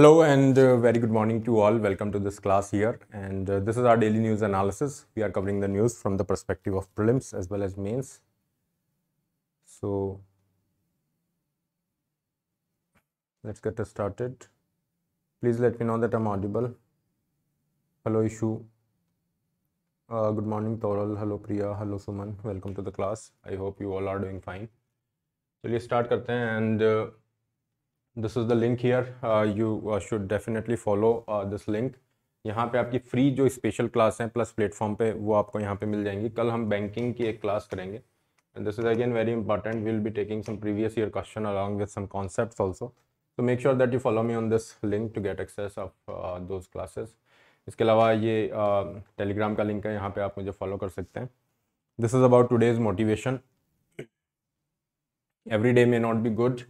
Hello and uh, very good morning to all. Welcome to this class here. And uh, this is our daily news analysis. We are covering the news from the perspective of prelims as well as mains. So let's get started. Please let me know that I'm audible. Hello Ishu. Uh, good morning Toral. Hello Priya. Hello Suman. Welcome to the class. I hope you all are doing fine. चलिए start करते हैं and this is the link here you should definitely follow this link यहाँ पे आपकी free जो special class हैं plus platform पे वो आपको यहाँ पे मिल जाएंगी कल हम बैंकिंग की एक क्लास करेंगे and this is again very important will be taking some previous year question along with some concept also तो make sure that you follow me on this link to get access of those classes इसके अलावा ये Telegram uh, का link है यहाँ पे आप मुझे फॉलो कर सकते हैं this is about today's motivation every day may not be good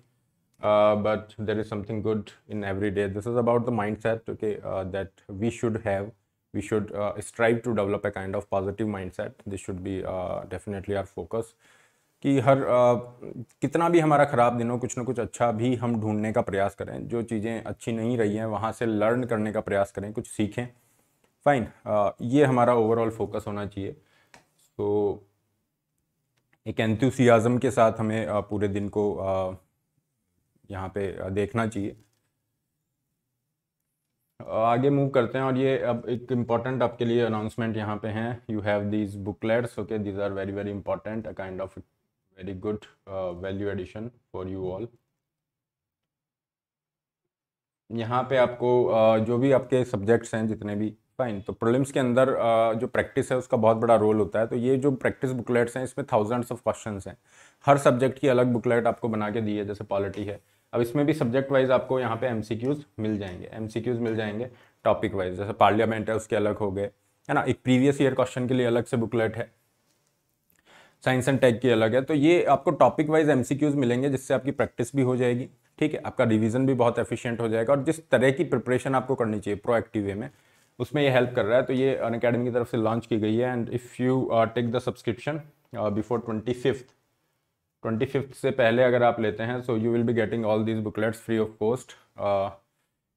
uh, but there is something good in every day. This is about the mindset, okay, uh, that we should have. We should uh, strive to develop a kind of positive mindset. This should be definitely our focus. कि हर कितना भी हमारा ख़राब दिन हो कुछ ना कुछ अच्छा भी हम ढूंढने का प्रयास करें जो चीज़ें अच्छी नहीं रही हैं वहाँ से लर्न करने का प्रयास करें कुछ सीखें फाइन ये हमारा ओवरऑल फोकस होना चाहिए तो एक एंथुसियाज़म के साथ हमें पूरे दिन को यहाँ पे देखना चाहिए आगे मूव करते हैं और ये अब एक इम्पॉर्टेंट आपके लिए अनाउंसमेंट यहाँ पे हैं you have these booklets okay these are very very important a kind of very good value addition for you all यहाँ पे आपको uh, जो भी आपके सब्जेक्ट्स हैं जितने भी फाइन तो प्रोलिम्स के अंदर जो प्रैक्टिस है उसका बहुत बड़ा रोल होता है तो ये जो प्रैक्टिस बुकलेट्स हैं इसमें थाउजेंड्स ऑफ क्वेश्चंस हैं हर सब्जेक्ट की अलग बुकलेट आपको बना के दी है जैसे पॉलिटी है अब इसमें भी सब्जेक्ट वाइज आपको यहाँ पे एम मिल जाएंगे एम मिल जाएंगे टॉपिक वाइज जैसे पार्लियामेंट है उसके अलग हो गए है ना एक प्रीवियस ईयर क्वेश्चन के लिए अलग से बुकलेट है साइंस एंड टेक की अलग है तो ये आपको टॉपिक वाइज एम मिलेंगे जिससे आपकी प्रैक्टिस भी हो जाएगी ठीक है आपका रिविजन भी बहुत एफिशियंट हो जाएगा और जिस तरह की प्रिपरेशन आपको करनी चाहिए प्रोएक्टिव वे में उसमें ये हेल्प कर रहा है तो ये अन अकेडमी की तरफ से लॉन्च की गई है and if you take the subscription before twenty fifth twenty fifth से पहले अगर आप लेते हैं so you will be getting all these booklets free of cost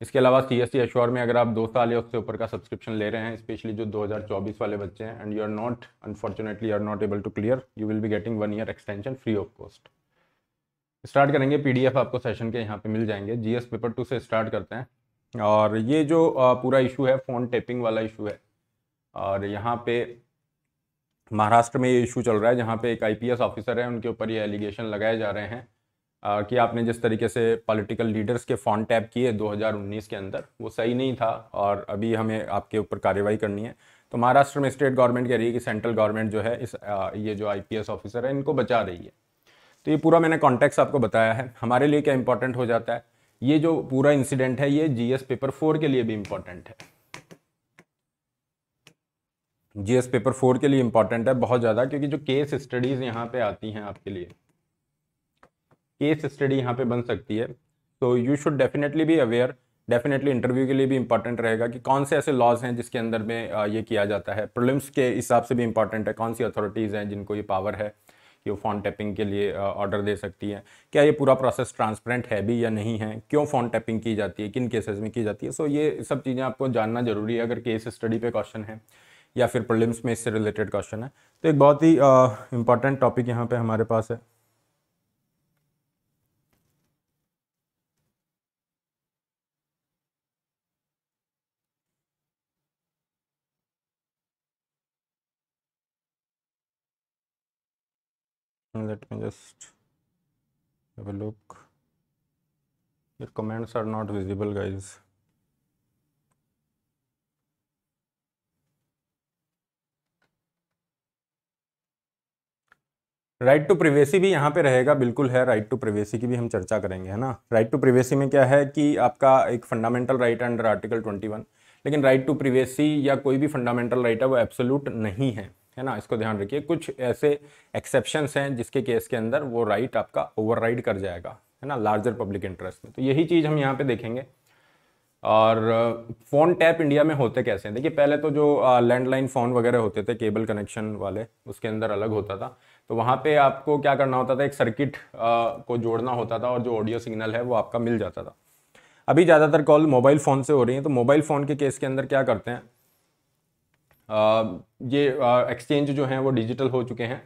इसके अलावा सी एस सी एश्योर में अगर आप दो साल या उससे ऊपर का सब्सक्रिप्शन ले रहे हैं स्पेशली जो 2024 वाले बच्चे हैं and you are not unfortunately are not able to clear you will be getting one year extension free of cost start करेंगे एफ आपको सेशन के यहाँ पर मिल जाएंगे एस पेपर टू से स्टार्ट करते हैं और ये जो uh, पूरा इशू है फ़ोन टेपिंग वाला इशू है और यहाँ पे महाराष्ट्र में ये इशू चल रहा है जहाँ पे एक आईपीएस ऑफिसर है उनके ऊपर ये एलिगेशन लगाए जा रहे हैं आ, कि आपने जिस तरीके से पॉलिटिकल लीडर्स के फॉन्ट टैप किए 2019 के अंदर वो सही नहीं था और अभी हमें आपके ऊपर कार्रवाई करनी है तो महाराष्ट्र में स्टेट गवर्नमेंट कह रही है कि सेंट्रल गवर्नमेंट जो है इस आ, ये जो आई ऑफिसर है इनको बचा रही है तो ये पूरा मैंने कॉन्टेक्ट आपको बताया है हमारे लिए क्या इंपॉर्टेंट हो जाता है ये जो पूरा इंसिडेंट है ये जी पेपर फोर के लिए भी इंपॉर्टेंट है जीएस पेपर फोर के लिए इंपॉर्टेंट है बहुत ज़्यादा क्योंकि जो केस स्टडीज़ यहाँ पे आती हैं आपके लिए केस स्टडी यहाँ पे बन सकती है तो यू शुड डेफिनेटली भी अवेयर डेफिनेटली इंटरव्यू के लिए भी इंपॉर्टेंट रहेगा कि कौन से ऐसे लॉज हैं जिसके अंदर में ये किया जाता है प्रोलिम्स के हिसाब से भी इंपॉर्टेंट है कौन सी अथॉरिटीज़ हैं जिनको ये पावर है कि वो फ़ोन टैपिंग के लिए ऑर्डर दे सकती है क्या ये पूरा प्रोसेस ट्रांसपेरेंट है भी या नहीं है क्यों फ़ोन टैपिंग की जाती है किन केसेस में की जाती है सो so, ये सब चीज़ें आपको जानना जरूरी है अगर केस स्टडी पे क्वेश्चन है या फिर प्रलिम्स में इससे रिलेटेड क्वेश्चन है तो एक बहुत ही इंपॉर्टेंट टॉपिक यहाँ पे हमारे पास है let me just look your comments are not visible guys right to privacy भी यहाँ पे रहेगा बिल्कुल है राइट टू प्रिवेसी की भी हम चर्चा करेंगे है ना राइट टू प्रिवेसी में क्या है कि आपका एक फंडामेंटल राइट अंडर आर्टिकल 21 लेकिन राइट टू प्रिवेसी या कोई भी फंडामेंटल राइट है वो एब्सोलूट नहीं है है ना इसको ध्यान रखिए कुछ ऐसे एक्सेप्शंस हैं जिसके केस के अंदर वो राइट आपका ओवर कर जाएगा है ना लार्जर पब्लिक इंटरेस्ट में तो यही चीज़ हम यहाँ पर देखेंगे और फ़ोन टैप इंडिया में होते कैसे हैं देखिए पहले तो जो लैंडलाइन uh, फ़ोन वगैरह होते थे केबल कनेक्शन वाले उसके अंदर अलग होता था तो वहाँ पे आपको क्या करना होता था एक सर्किट को जोड़ना होता था और जो ऑडियो सिग्नल है वो आपका मिल जाता था अभी ज़्यादातर कॉल मोबाइल फ़ोन से हो रही हैं तो मोबाइल फ़ोन के केस के अंदर क्या करते हैं ये एक्सचेंज जो हैं वो डिजिटल हो चुके हैं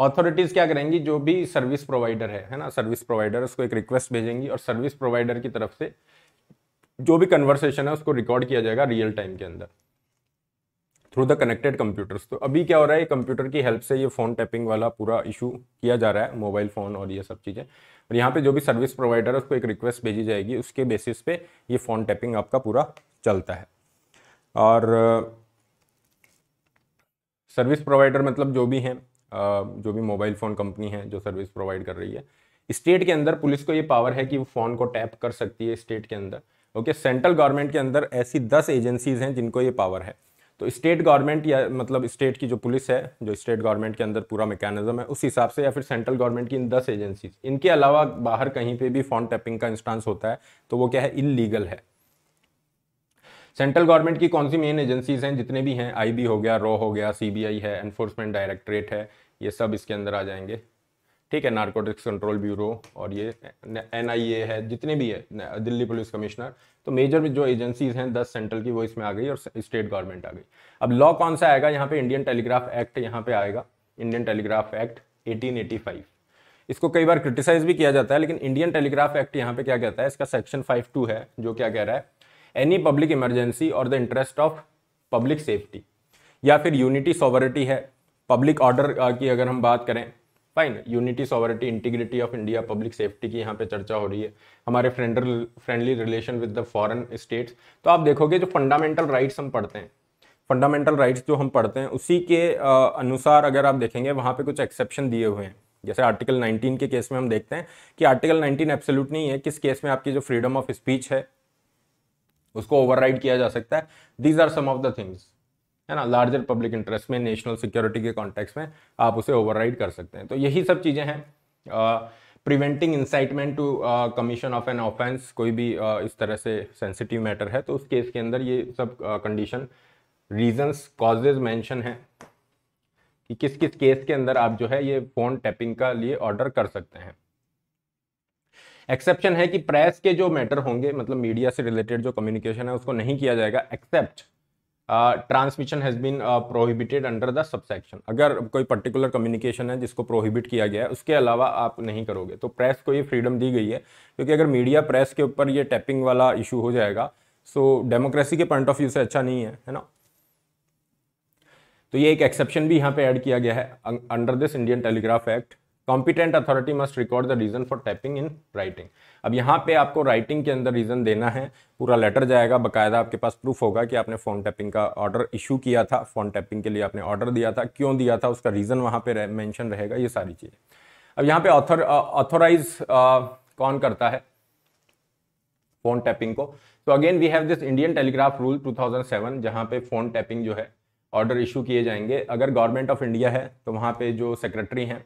ऑथॉरिटीज़ क्या करेंगी जो भी सर्विस प्रोवाइडर है है ना सर्विस प्रोवाइडर उसको एक रिक्वेस्ट भेजेंगी और सर्विस प्रोवाइडर की तरफ से जो भी कन्वर्सेशन है उसको रिकॉर्ड किया जाएगा रियल टाइम के अंदर थ्रू द कनेक्टेड कंप्यूटर्स तो अभी क्या हो रहा है कंप्यूटर की हेल्प से ये फ़ोन टैपिंग वाला पूरा इशू किया जा रहा है मोबाइल फ़ोन और ये सब चीज़ें और यहाँ पे जो भी सर्विस प्रोवाइडर है उसको एक रिक्वेस्ट भेजी जाएगी उसके बेसिस पे ये फ़ोन टैपिंग आपका पूरा चलता है और सर्विस प्रोवाइडर मतलब जो भी हैं जो भी मोबाइल फ़ोन कंपनी है जो सर्विस प्रोवाइड कर रही है स्टेट के अंदर पुलिस को ये पावर है कि वो फ़ोन को टैप कर सकती है स्टेट के अंदर ओके सेंट्रल गवर्नमेंट के अंदर ऐसी दस एजेंसीज हैं जिनको ये पावर है तो स्टेट गवर्नमेंट या मतलब स्टेट की जो पुलिस है जो स्टेट गवर्नमेंट के अंदर पूरा मैकेनिज्म है उस हिसाब से या फिर सेंट्रल गवर्नमेंट की इन दस एजेंसीज इनके अलावा बाहर कहीं पे भी फॉन्ट टैपिंग का इंस्टांस होता है तो वो क्या है इनलीगल है सेंट्रल गवर्नमेंट की कौन सी मेन एजेंसीज हैं जितने भी हैं आई हो गया रॉ हो गया सी है एनफोर्समेंट डायरेक्टरेट है ये सब इसके अंदर आ जाएंगे ठीक है नारकोटिक्स कंट्रोल ब्यूरो और ये एन है जितने भी है दिल्ली पुलिस कमिश्नर तो मेजर जो एजेंसीज हैं दस सेंट्रल की वो इसमें आ गई और स्टेट गवर्नमेंट आ गई अब लॉ कौन सा आएगा यहाँ पे इंडियन टेलीग्राफ एक्ट यहाँ पे आएगा इंडियन टेलीग्राफ एक्ट 1885 इसको कई बार क्रिटिसाइज भी किया जाता है लेकिन इंडियन टेलीग्राफ एक्ट यहाँ पे क्या कहता है इसका सेक्शन फाइव है जो क्या कह रहा है एनी पब्लिक इमरजेंसी और the interest of public safety या फिर यूनिटी सॉवरिटी है पब्लिक ऑर्डर की अगर हम बात करें fine unity sovereignty integrity of India public safety की यहाँ पे चर्चा हो रही है हमारे friendly friendly relation with the foreign states तो आप देखोगे जो फंडामेंटल राइट्स हम पढ़ते हैं फंडामेंटल राइट्स जो हम पढ़ते हैं उसी के अनुसार अगर आप देखेंगे वहाँ पे कुछ एक्सेप्शन दिए हुए हैं जैसे आर्टिकल 19 के केस में हम देखते हैं कि आर्टिकल 19 एब्सोल्यूट नहीं है किस केस में आपकी जो फ्रीडम ऑफ स्पीच है उसको ओवरराइड किया जा सकता है these are some of the things है ना लार्जर पब्लिक इंटरेस्ट में नेशनल सिक्योरिटी के कॉन्टेक्स्ट में आप उसे ओवरराइड कर सकते हैं तो यही सब चीज़ें हैं preventing incitement to commission of an offence कोई भी uh, इस तरह से सेंसिटिव मैटर है तो उस केस के अंदर ये सब कंडीशन रीजंस कॉजेज मैंशन हैं कि किस किस केस के अंदर आप जो है ये फोन टैपिंग का लिए ऑर्डर कर सकते हैं एक्सेप्शन है कि प्रेस के जो मैटर होंगे मतलब मीडिया से रिलेटेड जो कम्युनिकेशन है उसको नहीं किया जाएगा except transmission has been prohibited under the subsection अगर कोई पर्टिकुलर कम्युनिकेशन है जिसको प्रोहिबिट किया गया है उसके अलावा आप नहीं करोगे तो प्रेस को ये फ्रीडम दी गई है क्योंकि अगर मीडिया प्रेस के ऊपर ये टैपिंग वाला इशू हो जाएगा सो so, डेमोक्रेसी के पॉइंट ऑफ व्यू से अच्छा नहीं है है ना तो ये एक एक्सेप्शन भी यहाँ पे ऐड किया गया है under this Indian telegraph act competent authority must record the reason for tapping in writing अब यहाँ पे आपको राइटिंग के अंदर रीज़न देना है पूरा लेटर जाएगा बाकायदा आपके पास प्रूफ होगा कि आपने फ़ोन टैपिंग का ऑर्डर इशू किया था फ़ोन टैपिंग के लिए आपने ऑर्डर दिया था क्यों दिया था उसका रीज़न वहाँ पर मैंशन रहेगा ये सारी चीज़ें अब यहाँ पे ऑथर ऑथोराइज कौन करता है फ़ोन टैपिंग को तो again we have this Indian telegraph rule 2007 जहाँ पे फ़ोन टैपिंग जो है ऑर्डर इशू किए जाएंगे अगर गवर्नमेंट ऑफ इंडिया है तो वहाँ पे जो सेक्रेटरी हैं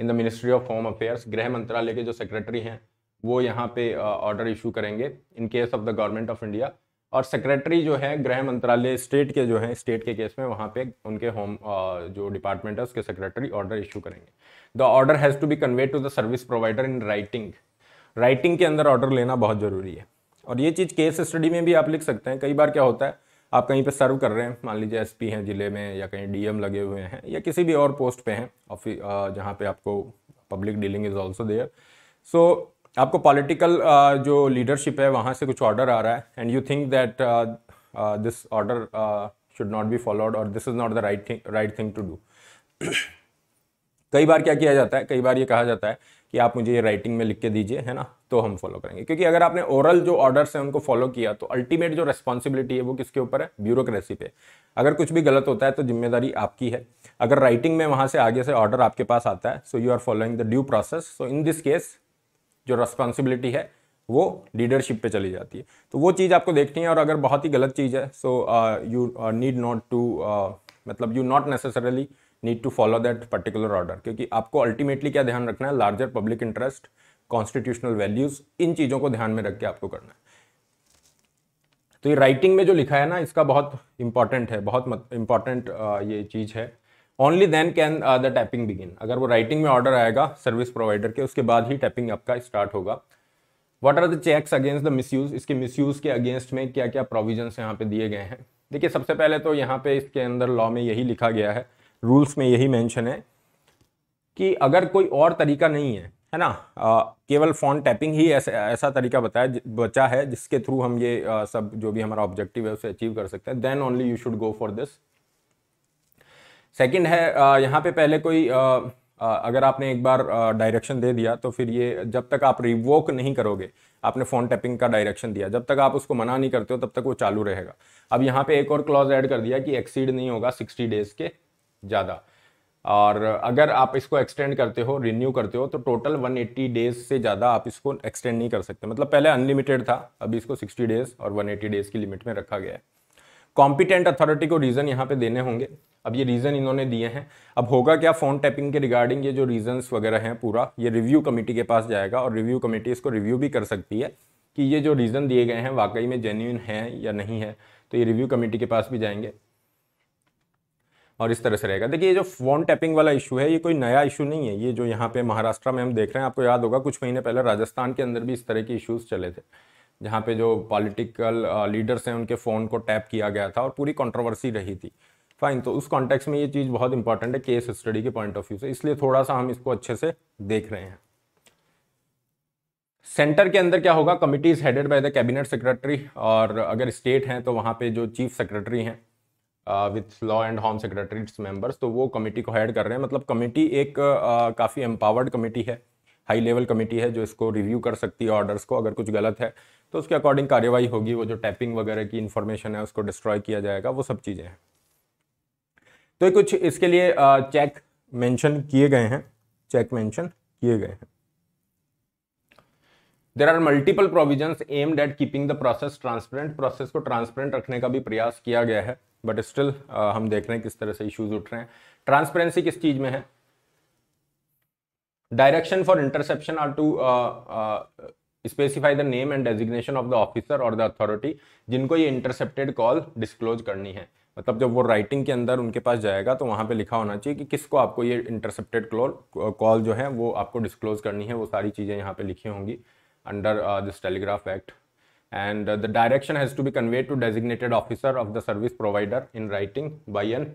in the ministry of home affairs गृह मंत्रालय के जो सेक्रेटरी हैं वो यहाँ पे ऑर्डर इशू करेंगे in case of the government of India और सेक्रेटरी जो है गृह मंत्रालय स्टेट के जो है स्टेट के केस में वहाँ पे उनके होम जो डिपार्टमेंट है उसके सेक्रेटरी ऑर्डर इशू करेंगे the order has to be convey to the service provider in writing writing के अंदर ऑर्डर लेना बहुत ज़रूरी है और ये चीज़ केस स्टडी में भी आप लिख सकते हैं कई बार क्या होता है आप कहीं पे सर्व कर रहे हैं मान लीजिए एसपी हैं ज़िले में या कहीं डीएम लगे हुए हैं या किसी भी और पोस्ट पे हैं ऑफिस जहाँ पे आपको public dealing is also there so आपको पॉलिटिकल uh, जो लीडरशिप है वहाँ से कुछ ऑर्डर आ रहा है and you think that this order should not be followed और this is not the right thing right thing to do कई बार क्या किया जाता है कई बार ये कहा जाता है कि आप मुझे ये राइटिंग में लिख के दीजिए है ना तो हम फॉलो करेंगे क्योंकि अगर आपने ओरल जो ऑर्डर्स हैं उनको फॉलो किया तो अल्टीमेट जो रेस्पॉन्सिबिलिटी है वो किसके ऊपर है ब्यूरोक्रेसी पे अगर कुछ भी गलत होता है तो जिम्मेदारी आपकी है अगर राइटिंग में वहाँ से आगे से ऑर्डर आपके पास आता है so you are following the due process so in this case जो रेस्पॉन्सिबिलिटी है वो लीडरशिप पे चली जाती है तो वो चीज़ आपको देखनी है और अगर बहुत ही गलत चीज़ है so you need not to मतलब you not necessarily need to follow that particular order क्योंकि आपको अल्टीमेटली क्या ध्यान रखना है larger public interest constitutional values इन चीज़ों को ध्यान में रख के आपको करना है तो ये राइटिंग में जो लिखा है ना इसका बहुत इंपॉर्टेंट है बहुत इंपॉर्टेंट uh, ये चीज़ है only then can the tapping begin अगर वो राइटिंग में ऑर्डर आएगा सर्विस प्रोवाइडर के उसके बाद ही टैपिंग आपका स्टार्ट होगा what are the checks against the misuse इसके मिस यूज़ के अगेंस्ट में क्या क्या प्रोविजन्स यहाँ पे दिए गए हैं देखिए सबसे पहले तो यहाँ पे इसके अंदर लॉ में यही लिखा गया है रूल्स में यही मेंशन है कि अगर कोई और तरीका नहीं है है ना आ, केवल फोन टैपिंग ही ऐसा ऐसा तरीका बताया बचा है जिसके थ्रू हम ये आ, सब जो भी हमारा ऑब्जेक्टिव है उसे अचीव कर सकते हैं then only you should go for this second है यहाँ पे पहले कोई अगर आपने एक बार डायरेक्शन दे दिया तो फिर ये जब तक आप रिवोक नहीं करोगे आपने फ़ोन टैपिंग का डायरेक्शन दिया जब तक आप उसको मना नहीं करते हो तब तक वो चालू रहेगा अब यहाँ पे एक और क्लॉज ऐड कर दिया कि एक्सीड नहीं होगा 60 डेज़ के ज़्यादा और अगर आप इसको एक्सटेंड करते हो रिन्यू करते हो तो टोटल 180 डेज़ से ज़्यादा आप इसको एक्सटेंड नहीं कर सकते मतलब पहले अनलिमिटेड था अभी इसको 60 डेज़ और 180 डेज़ की लिमिट में रखा गया है कॉम्पिटेंट अथॉरिटी को रीज़न यहाँ पे देने होंगे अब ये रीज़न इन्होंने दिए हैं अब होगा क्या फ़ोन टैपिंग के रिगार्डिंग ये जो रीज़न्स वगैरह हैं पूरा ये रिव्यू कमेटी के पास जाएगा और रिव्यू कमेटी इसको रिव्यू भी कर सकती है कि ये जो रीज़न दिए गए हैं वाकई में जेन्यून हैं या नहीं है तो ये रिव्यू कमेटी के पास भी जाएंगे और इस तरह से रहेगा देखिए ये जो फोन टैपिंग वाला इशू है ये कोई नया इशू नहीं है ये जो यहाँ पे महाराष्ट्र में हम देख रहे हैं आपको याद होगा कुछ महीने पहले राजस्थान के अंदर भी इस तरह के इश्यूज़ चले थे जहाँ पे जो पॉलिटिकल लीडर्स uh, हैं उनके फ़ोन को टैप किया गया था और पूरी कंट्रोवर्सी रही थी फाइन तो उस कॉन्टेक्स में ये चीज़ बहुत इंपॉर्टेंट है केस स्टडी के पॉइंट ऑफ व्यू से इसलिए थोड़ा सा हम इसको अच्छे से देख रहे हैं सेंटर के अंदर क्या होगा committee is headed by the cabinet secretary और अगर स्टेट हैं तो वहाँ पे जो चीफ सेक्रेटरी हैं with law and home secretary members तो वो कमेटी को हेड कर रहे हैं मतलब कमेटी एक uh, काफ़ी एम्पावर्ड कमेटी है हाई लेवल कमेटी है जो इसको रिव्यू कर सकती है ऑर्डर्स को अगर कुछ गलत है तो उसके अकॉर्डिंग कार्यवाही होगी वो जो टैपिंग वगैरह की इन्फॉर्मेशन है उसको डिस्ट्रॉय किया जाएगा वो सब चीज़ें हैं तो कुछ इसके लिए चेक मेंशन किए गए हैं चेक मेंशन किए गए हैं there are multiple provision aimed at keeping the process transparent process को ट्रांसपेरेंट रखने का भी प्रयास किया गया है बट स्टिल हम देख रहे हैं किस तरह से इश्यूज उठ रहे हैं ट्रांसपेरेंसी किस चीज में है direction for interception are to specify the name and designation of the officer और द अथॉरिटी जिनको ये इंटरसेप्टेड कॉल डिस्क्लोज करनी है मतलब जब वो राइटिंग के अंदर उनके पास जाएगा तो वहाँ पे लिखा होना चाहिए कि किसको आपको ये इंटरसेप्टेड कॉल कॉल जो है वो आपको डिस्क्लोज करनी है वो सारी चीज़ें यहाँ पे लिखी होंगी under this telegraph act and the direction has to be convey to designated officer of the service provider in writing by an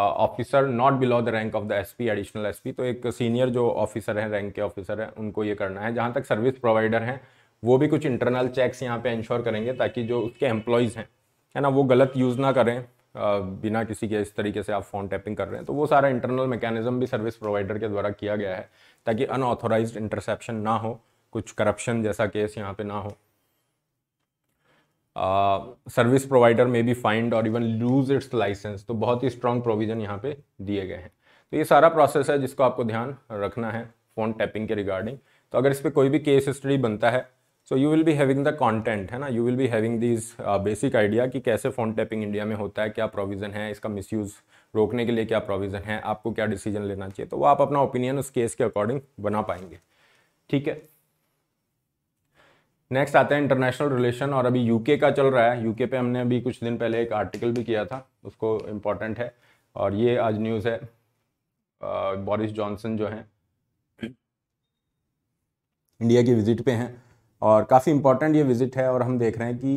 officer not below the rank of the S P additional S P तो एक senior जो officer हैं rank के officer हैं उनको ये करना है जहाँ तक सर्विस प्रोवाइडर हैं वो भी कुछ इंटरनल चेक्स यहाँ पे इंश्योर करेंगे ताकि जो उसके एम्प्लॉयज़ हैं है ना वो गलत यूज़ ना करें बिना किसी के इस तरीके से आप फ़ोन टैपिंग कर रहे हैं तो वो सारा इंटरनल मैकेनिज्म भी सर्विस प्रोवाइडर के द्वारा किया गया है ताकि अनऑथोराइज इंटरसेप्शन ना हो कुछ करप्शन जैसा केस यहाँ पे ना हो सर्विस प्रोवाइडर में बी फाइंड और इवन लूज इट्स लाइसेंस तो बहुत ही स्ट्रॉन्ग प्रोविज़न यहाँ पे दिए गए हैं तो ये सारा प्रोसेस है जिसको आपको ध्यान रखना है फ़ोन टैपिंग के रिगार्डिंग तो अगर इस पर कोई भी केस स्टडी बनता है so you will be having the content है ना you will be having this basic idea कि कैसे फ़ोन टैपिंग इंडिया में होता है क्या प्रोविज़न है इसका मिस रोकने के लिए क्या प्रोविज़न है आपको क्या डिसीजन लेना चाहिए तो वो आप अपना ओपिनियन उस केस के अकॉर्डिंग बना पाएंगे ठीक है नेक्स्ट आते हैं इंटरनेशनल रिलेशन और अभी यूके का चल रहा है यूके पे हमने अभी कुछ दिन पहले एक आर्टिकल भी किया था उसको इम्पॉर्टेंट है और ये आज न्यूज़ है बोरिस uh, जॉनसन जो हैं इंडिया की विजिट पे हैं और काफ़ी इंपॉर्टेंट ये विजिट है और हम देख रहे हैं कि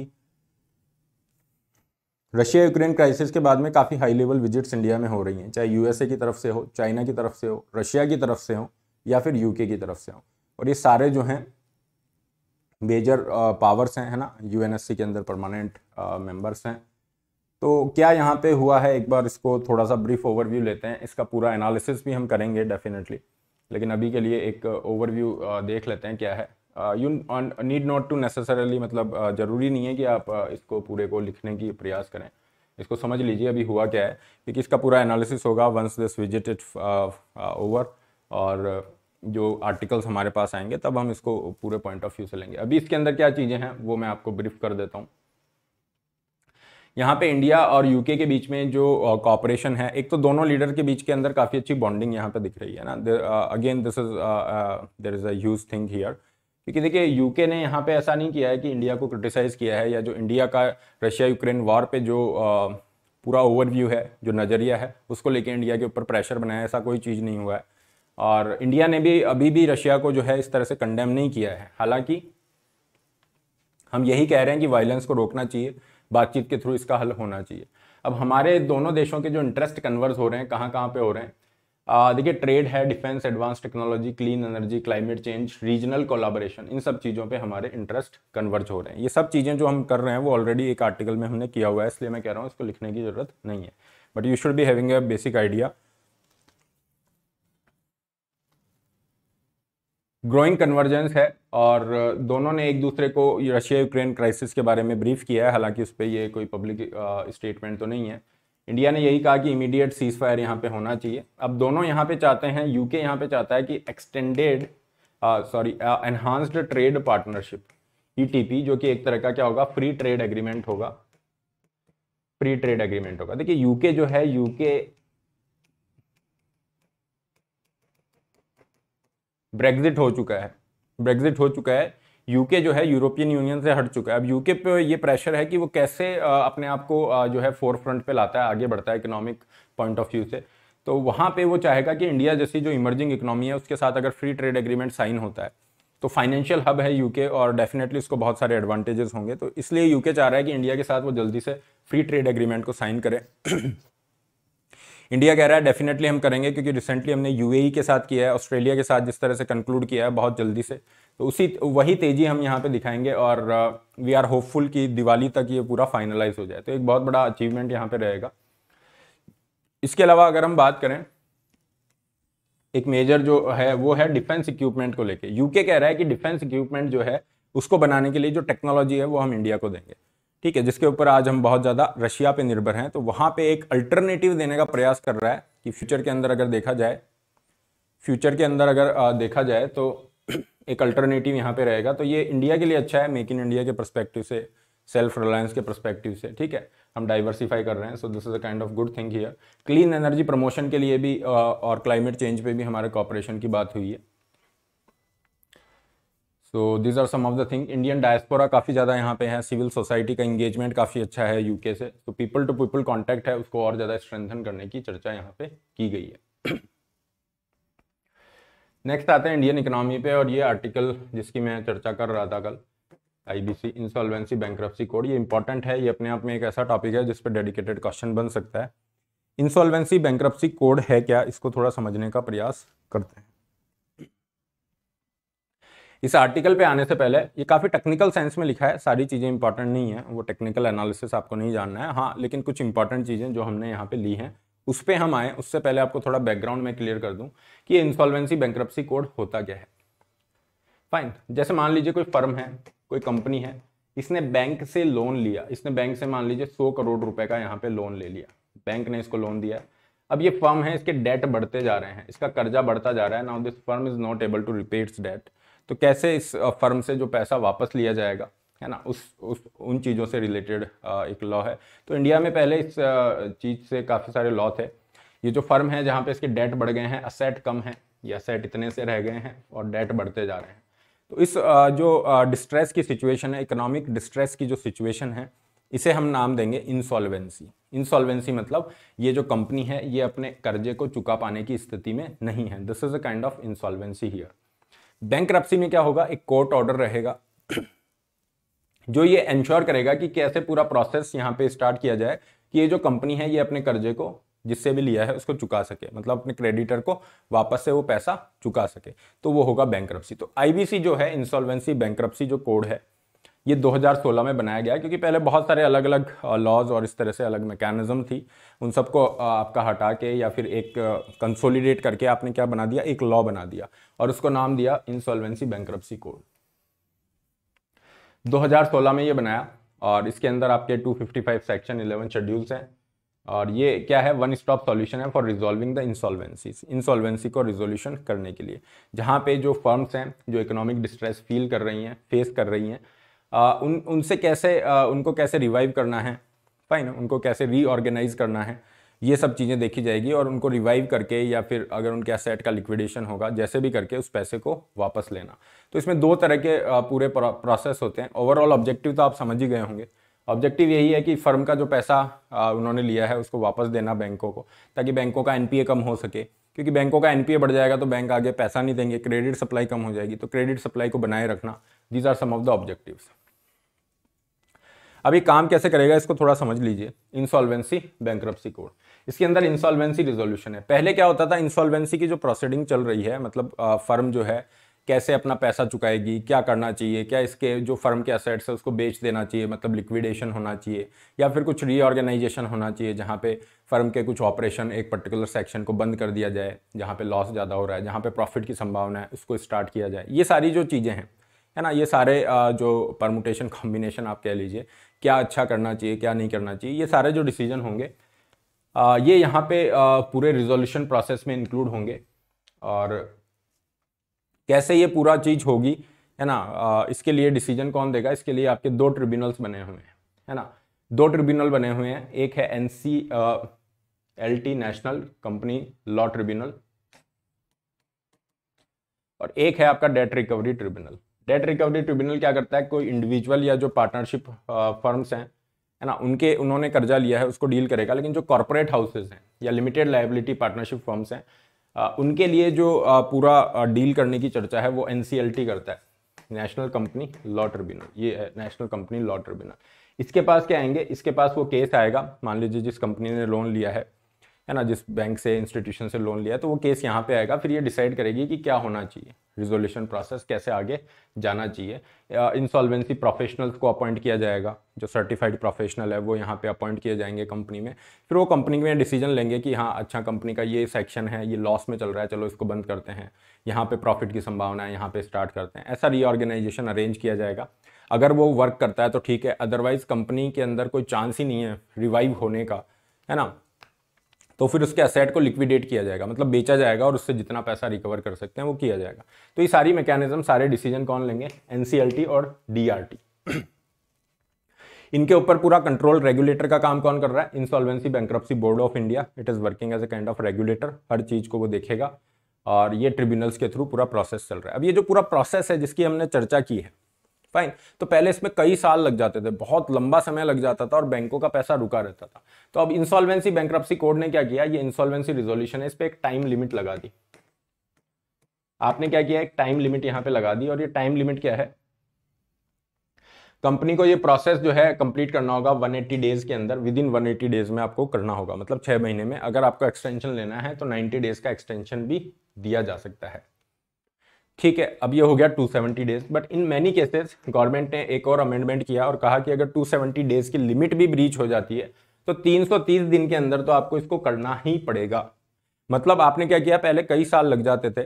रशिया यूक्रेन क्राइसिस के बाद में काफ़ी हाई लेवल विजिट्स इंडिया में हो रही हैं चाहे यूएसए की तरफ से हो चाइना की तरफ से हो रशिया की तरफ से हो या फिर यूके की तरफ से हो और ये सारे जो हैं मेजर पावर्स हैं है ना यूएनएससी के अंदर परमानेंट मेंबर्स हैं तो क्या यहाँ पे हुआ है एक बार इसको थोड़ा सा ब्रीफ ओवरव्यू लेते हैं इसका पूरा एनालिसिस भी हम करेंगे डेफिनेटली लेकिन अभी के लिए एक ओवरव्यू देख लेते हैं क्या है you need not to necessarily मतलब uh, ज़रूरी नहीं है कि आप uh, इसको पूरे को लिखने की प्रयास करें इसको समझ लीजिए अभी हुआ क्या है क्योंकि इसका पूरा एनालिसिस होगा once this visit it over और uh, जो आर्टिकल्स हमारे पास आएंगे तब हम इसको पूरे पॉइंट ऑफ व्यू से लेंगे अभी इसके अंदर क्या चीज़ें हैं वो मैं आपको ब्रीफ कर देता हूँ यहाँ पे इंडिया और यूके के बीच में जो कॉपरेशन uh, है एक तो दोनों लीडर के बीच के अंदर काफ़ी अच्छी बॉन्डिंग यहाँ पे दिख रही है ना again this is there is a huge thing here क्योंकि देखिए यूके ने यहाँ पे ऐसा नहीं किया है कि इंडिया को क्रिटिसाइज़ किया है या जो इंडिया का रशिया यूक्रेन वॉर पे जो आ, पूरा ओवरव्यू है जो नज़रिया है उसको लेके इंडिया के ऊपर प्रेशर बनाया ऐसा कोई चीज़ नहीं हुआ है और इंडिया ने भी अभी भी रशिया को जो है इस तरह से कंडेम नहीं किया है हालांकि हम यही कह रहे हैं कि वायलेंस को रोकना चाहिए बातचीत के थ्रू इसका हल होना चाहिए अब हमारे दोनों देशों के जो इंटरेस्ट कन्वर्स हो रहे हैं कहाँ कहाँ पे हो रहे हैं देखिए ट्रेड है defence advance technology clean energy climate change regional collaboration इन सब चीज़ों पे हमारे इंटरेस्ट कन्वर्ज हो रहे हैं ये सब चीज़ें जो हम कर रहे हैं वो ऑलरेडी एक आर्टिकल में हमने किया हुआ है इसलिए मैं कह रहा हूँ इसको लिखने की ज़रूरत नहीं है but you should be having a basic idea growing convergence है और uh, दोनों ने एक दूसरे को रशिया यूक्रेन क्राइसिस के बारे में ब्रीफ किया है हालांकि उस पर ये कोई पब्लिक स्टेटमेंट uh, तो नहीं है इंडिया ने यही कहा कि इमीडिएट सीज फायर यहाँ पे होना चाहिए अब दोनों यहाँ पे चाहते हैं यूके यहाँ पे चाहता है कि extended sorry enhanced trade partnership ई जो कि एक तरह का क्या होगा फ्री ट्रेड एग्रीमेंट होगा फ्री ट्रेड एग्रीमेंट होगा देखिए यूके जो है यूके ब्रेग्जिट हो चुका है ब्रेग्जिट हो चुका है यूके जो है यूरोपियन यूनियन से हट चुका है अब यूके पे ये प्रेशर है कि वो कैसे अपने आप को जो है फोर फ्रंट पे लाता है आगे बढ़ता है इकोनॉमिक पॉइंट ऑफ व्यू से तो वहाँ पे वो चाहेगा कि इंडिया जैसी जो इमर्जिंग इकोनॉमी है उसके साथ अगर फ्री ट्रेड एग्रीमेंट साइन होता है तो फाइनेंशियल हब है यूके और डेफिनेटली उसको बहुत सारे एडवांटेजेस होंगे तो इसलिए यूके चाह रहा है कि इंडिया के साथ वो जल्दी से फ्री ट्रेड एग्रीमेंट को साइन करें इंडिया कह रहा है डेफिनेटली हम करेंगे क्योंकि रिसेंटली हमने यू e के साथ किया है ऑस्ट्रेलिया के साथ जिस तरह से कंक्लूड किया है बहुत जल्दी से तो उसी वही तेज़ी हम यहाँ पे दिखाएंगे और वी आर होपफुल कि दिवाली तक ये पूरा फाइनलाइज हो जाए तो एक बहुत बड़ा अचीवमेंट यहाँ पे रहेगा इसके अलावा अगर हम बात करें एक मेजर जो है वो है डिफेंस इक्विपमेंट को लेके यूके कह रहा है कि डिफेंस इक्विपमेंट जो है उसको बनाने के लिए जो टेक्नोलॉजी है वो हम इंडिया को देंगे ठीक है जिसके ऊपर आज हम बहुत ज़्यादा रशिया पे निर्भर हैं तो वहाँ पे एक अल्टरनेटिव देने का प्रयास कर रहा है कि फ्यूचर के अंदर अगर देखा जाए फ्यूचर के अंदर अगर देखा जाए तो एक अल्टरनेटिव यहाँ पे रहेगा तो ये इंडिया के लिए अच्छा है मेक इन इंडिया के परस्पेक्टिव से सेल्फ रिलायंस के परस्पेक्टिव से ठीक है हम डाइवर्सिफाई कर रहे हैं so this is a kind of good thing here clean energy promotion के लिए भी और क्लाइमेट चेंज पे भी हमारे कॉपरेशन की बात हुई है so these are some of the thing Indian diaspora काफ़ी ज़्यादा यहाँ पे है सिविल सोसाइटी का इंगेजमेंट काफ़ी अच्छा है यूके से तो पीपल टू पीपल कॉन्टैक्ट है उसको और ज़्यादा स्ट्रेंथन करने की चर्चा यहाँ पे की गई है नेक्स्ट आते हैं इंडियन इकोनॉमी पे और ये आर्टिकल जिसकी मैं चर्चा कर रहा था कल आईबीसी इंसॉल्वेंसी बैंक्रप्सी कोड ये इंपॉर्टेंट है ये अपने आप में एक ऐसा टॉपिक है जिस पर डेडिकेटेड क्वेश्चन बन सकता है इंसॉल्वेंसी बैंक्रप्सी कोड है क्या इसको थोड़ा समझने का प्रयास करते हैं इस आर्टिकल पे आने से पहले ये काफ़ी टेक्निकल साइंस में लिखा है सारी चीज़ें इंपॉर्टेंट नहीं है वो टेक्निकल एनालिसिस आपको नहीं जानना है हाँ लेकिन कुछ इंपॉर्टेंट चीज़ें जो हमने यहाँ पे ली हैं उस पर हम आए उससे पहले आपको थोड़ा बैकग्राउंड में क्लियर कर दूँ कि इंसॉल्वेंसी बैंक्रप्सी कोड होता क्या है फाइन जैसे मान लीजिए कोई फर्म है कोई कंपनी है इसने बैंक से लोन लिया इसने बैंक से मान लीजिए सौ करोड़ रुपए का यहाँ पे लोन ले लिया बैंक ने इसको लोन दिया अब ये फर्म है इसके डेट बढ़ते जा रहे हैं इसका कर्जा बढ़ता जा रहा है now this firm is not able to repay its debt तो कैसे इस फर्म से जो पैसा वापस लिया जाएगा है ना उस उस उन चीज़ों से रिलेटेड एक लॉ है तो इंडिया में पहले इस चीज़ से काफ़ी सारे लॉ थे ये जो फर्म है जहाँ पे इसके डेट बढ़ गए हैं असेट कम है ये असेट इतने से रह गए हैं और डेट बढ़ते जा रहे हैं तो इस जो डिस्ट्रेस की सिचुएशन है इकोनॉमिक डिस्ट्रेस की जो सिचुएशन है इसे हम नाम देंगे इंसॉल्वेंसी इंसॉल्वेंसी मतलब ये जो कंपनी है ये अपने कर्जे को चुका पाने की स्थिति में नहीं है this is a kind of insolvency here bank में क्या होगा एक कोर्ट ऑर्डर रहेगा जो ये इंश्योर करेगा कि कैसे पूरा प्रोसेस यहाँ पे स्टार्ट किया जाए कि ये जो कंपनी है ये अपने कर्जे को जिससे भी लिया है उसको चुका सके मतलब अपने क्रेडिटर को वापस से वो पैसा चुका सके तो वो होगा बैंक तो आईबीसी जो है इंसॉल्वेंसी बैंक जो कोड है ये 2016 में बनाया गया क्योंकि पहले बहुत सारे अलग अलग लॉज और इस तरह से अलग मैकेनिज़्म थी उन सबको आपका हटा के या फिर एक कंसोलिडेट करके आपने क्या बना दिया एक लॉ बना दिया और उसको नाम दिया इंसॉल्वेंसी बैंक्रप्सी कोड 2016 में ये बनाया और इसके अंदर आपके 255 सेक्शन 11 शेड्यूल्स हैं और ये क्या है वन स्टॉप सॉल्यूशन है for resolving the insolvencies insolvency को रिजोल्यूशन करने के लिए जहाँ पे जो फर्म्स हैं जो इकोनॉमिक डिस्ट्रेस फील कर रही हैं फेस कर रही हैं आ, उन उनसे कैसे आ, उनको कैसे रिवाइव करना है फाइन उनको कैसे रीऑर्गेनाइज करना है ये सब चीज़ें देखी जाएगी और उनको रिवाइव करके या फिर अगर उनके असेट का लिक्विडेशन होगा जैसे भी करके उस पैसे को वापस लेना तो इसमें दो तरह के पूरे प्रोसेस होते हैं ओवरऑल ऑब्जेक्टिव तो आप समझ ही गए होंगे ऑब्जेक्टिव यही है कि फर्म का जो पैसा उन्होंने लिया है उसको वापस देना बैंकों को ताकि बैंकों का एनपीए कम हो सके क्योंकि बैंकों का एनपीए बढ़ जाएगा तो बैंक आगे पैसा नहीं देंगे क्रेडिट सप्लाई कम हो जाएगी तो क्रेडिट सप्लाई को बनाए रखना these are some of the objectives अब ये काम कैसे करेगा इसको थोड़ा समझ लीजिए इंसॉल्वेंसी बैंक्रप्सी कोड इसके अंदर इंसॉल्वेंसी रिजोल्यूशन है पहले क्या होता था इंसॉल्वेंसी की जो प्रोसीडिंग चल रही है मतलब फर्म जो है कैसे अपना पैसा चुकाएगी क्या करना चाहिए क्या इसके जो फर्म के असेट्स है उसको बेच देना चाहिए मतलब लिक्विडेशन होना चाहिए या फिर कुछ रीऑर्गेनाइजेशन होना चाहिए जहाँ पे फर्म के कुछ ऑपरेशन एक पर्टिकुलर सेक्शन को बंद कर दिया जाए जहाँ पे लॉस ज़्यादा हो रहा है जहाँ पे प्रॉफिट की संभावना है उसको स्टार्ट किया जाए ये सारी जो चीज़ें हैं है ना ये सारे जो परमोटेशन कॉम्बिनेशन आप कह लीजिए क्या अच्छा करना चाहिए क्या नहीं करना चाहिए ये सारे जो डिसीजन होंगे आ, ये यहाँ पे आ, पूरे रिजोल्यूशन प्रोसेस में इंक्लूड होंगे और कैसे ये पूरा चीज़ होगी है ना आ, इसके लिए डिसीजन कौन देगा इसके लिए आपके दो ट्रिब्यूनल्स बने हुए हैं है ना दो ट्रिब्यूनल बने हुए हैं एक है N C L T national company law tribunal और एक है आपका debt recovery tribunal debt recovery tribunal क्या करता है कोई इंडिविजुअल या जो पार्टनरशिप फर्म्स हैं है ना उनके उन्होंने कर्जा लिया है उसको डील करेगा लेकिन जो कॉरपोरेट हाउसेज हैं या लिमिटेड लाइबिलिटी पार्टनरशिप फर्म्स हैं उनके लिए जो पूरा डील करने की चर्चा है वो एन करता है नेशनल कंपनी लॉ ट्रिब्यूनल ये है नेशनल कंपनी लॉ ट्रिब्यूनल इसके पास क्या आएंगे इसके पास वो केस आएगा मान लीजिए जिस कंपनी ने लोन लिया है है ना जिस बैंक से इंस्टीट्यूशन से लोन लिया तो वो केस यहाँ पे आएगा फिर ये डिसाइड करेगी कि क्या होना चाहिए रिजोल्यूशन प्रोसेस कैसे आगे जाना चाहिए इंसॉल्वेंसी प्रोफेशनल्स को अपॉइंट किया जाएगा जो सर्टिफाइड प्रोफेशनल है वो यहाँ पे अपॉइंट किए जाएंगे कंपनी में फिर वो कंपनी में डिसीजन लेंगे कि हाँ अच्छा कंपनी का ये सेक्शन है ये लॉस में चल रहा है चलो इसको बंद करते हैं यहाँ पर प्रॉफिट की संभावना है यहाँ पर स्टार्ट करते हैं ऐसा रीऑर्गेनाइजेशन अरेंज किया जाएगा अगर वो वर्क करता है तो ठीक है अदरवाइज़ कंपनी के अंदर कोई चांस ही नहीं है रिवाइव होने का है ना तो फिर उसके असेट को लिक्विडेट किया जाएगा मतलब बेचा जाएगा और उससे जितना पैसा रिकवर कर सकते हैं वो किया जाएगा तो ये सारी मैकेनिज्म सारे डिसीजन कौन लेंगे एनसीएलटी और डीआरटी इनके ऊपर पूरा कंट्रोल रेगुलेटर का काम कौन कर रहा है insolvency bankruptcy board of India it is working as a kind of regulator हर चीज़ को वो देखेगा और ये ट्रिब्यूनल्स के थ्रू पूरा प्रोसेस चल रहा है अब ये जो पूरा प्रोसेस है जिसकी हमने चर्चा की है फाइन तो पहले इसमें कई साल लग जाते थे बहुत लंबा समय लग जाता था और बैंकों का पैसा रुका रहता था तो अब इंसॉल्वेंसी बैंक कोड ने क्या किया ये इंसॉल्वेंसी रिजोल्यूशन है इस पर एक टाइम लिमिट लगा दी आपने क्या किया एक टाइम लिमिट यहां पे लगा दी और ये टाइम लिमिट क्या है कंपनी को ये प्रोसेस जो है कंप्लीट करना होगा 180 डेज के अंदर विद इन वन डेज में आपको करना होगा मतलब छह महीने में अगर आपको एक्सटेंशन लेना है तो 90 डेज का एक्सटेंशन भी दिया जा सकता है ठीक है अब ये हो गया 270 days but in many cases government ने एक और अमेंडमेंट किया और कहा कि अगर 270 डेज की लिमिट भी ब्रीच हो जाती है तो 330 दिन के अंदर तो आपको इसको करना ही पड़ेगा मतलब आपने क्या किया पहले कई साल लग जाते थे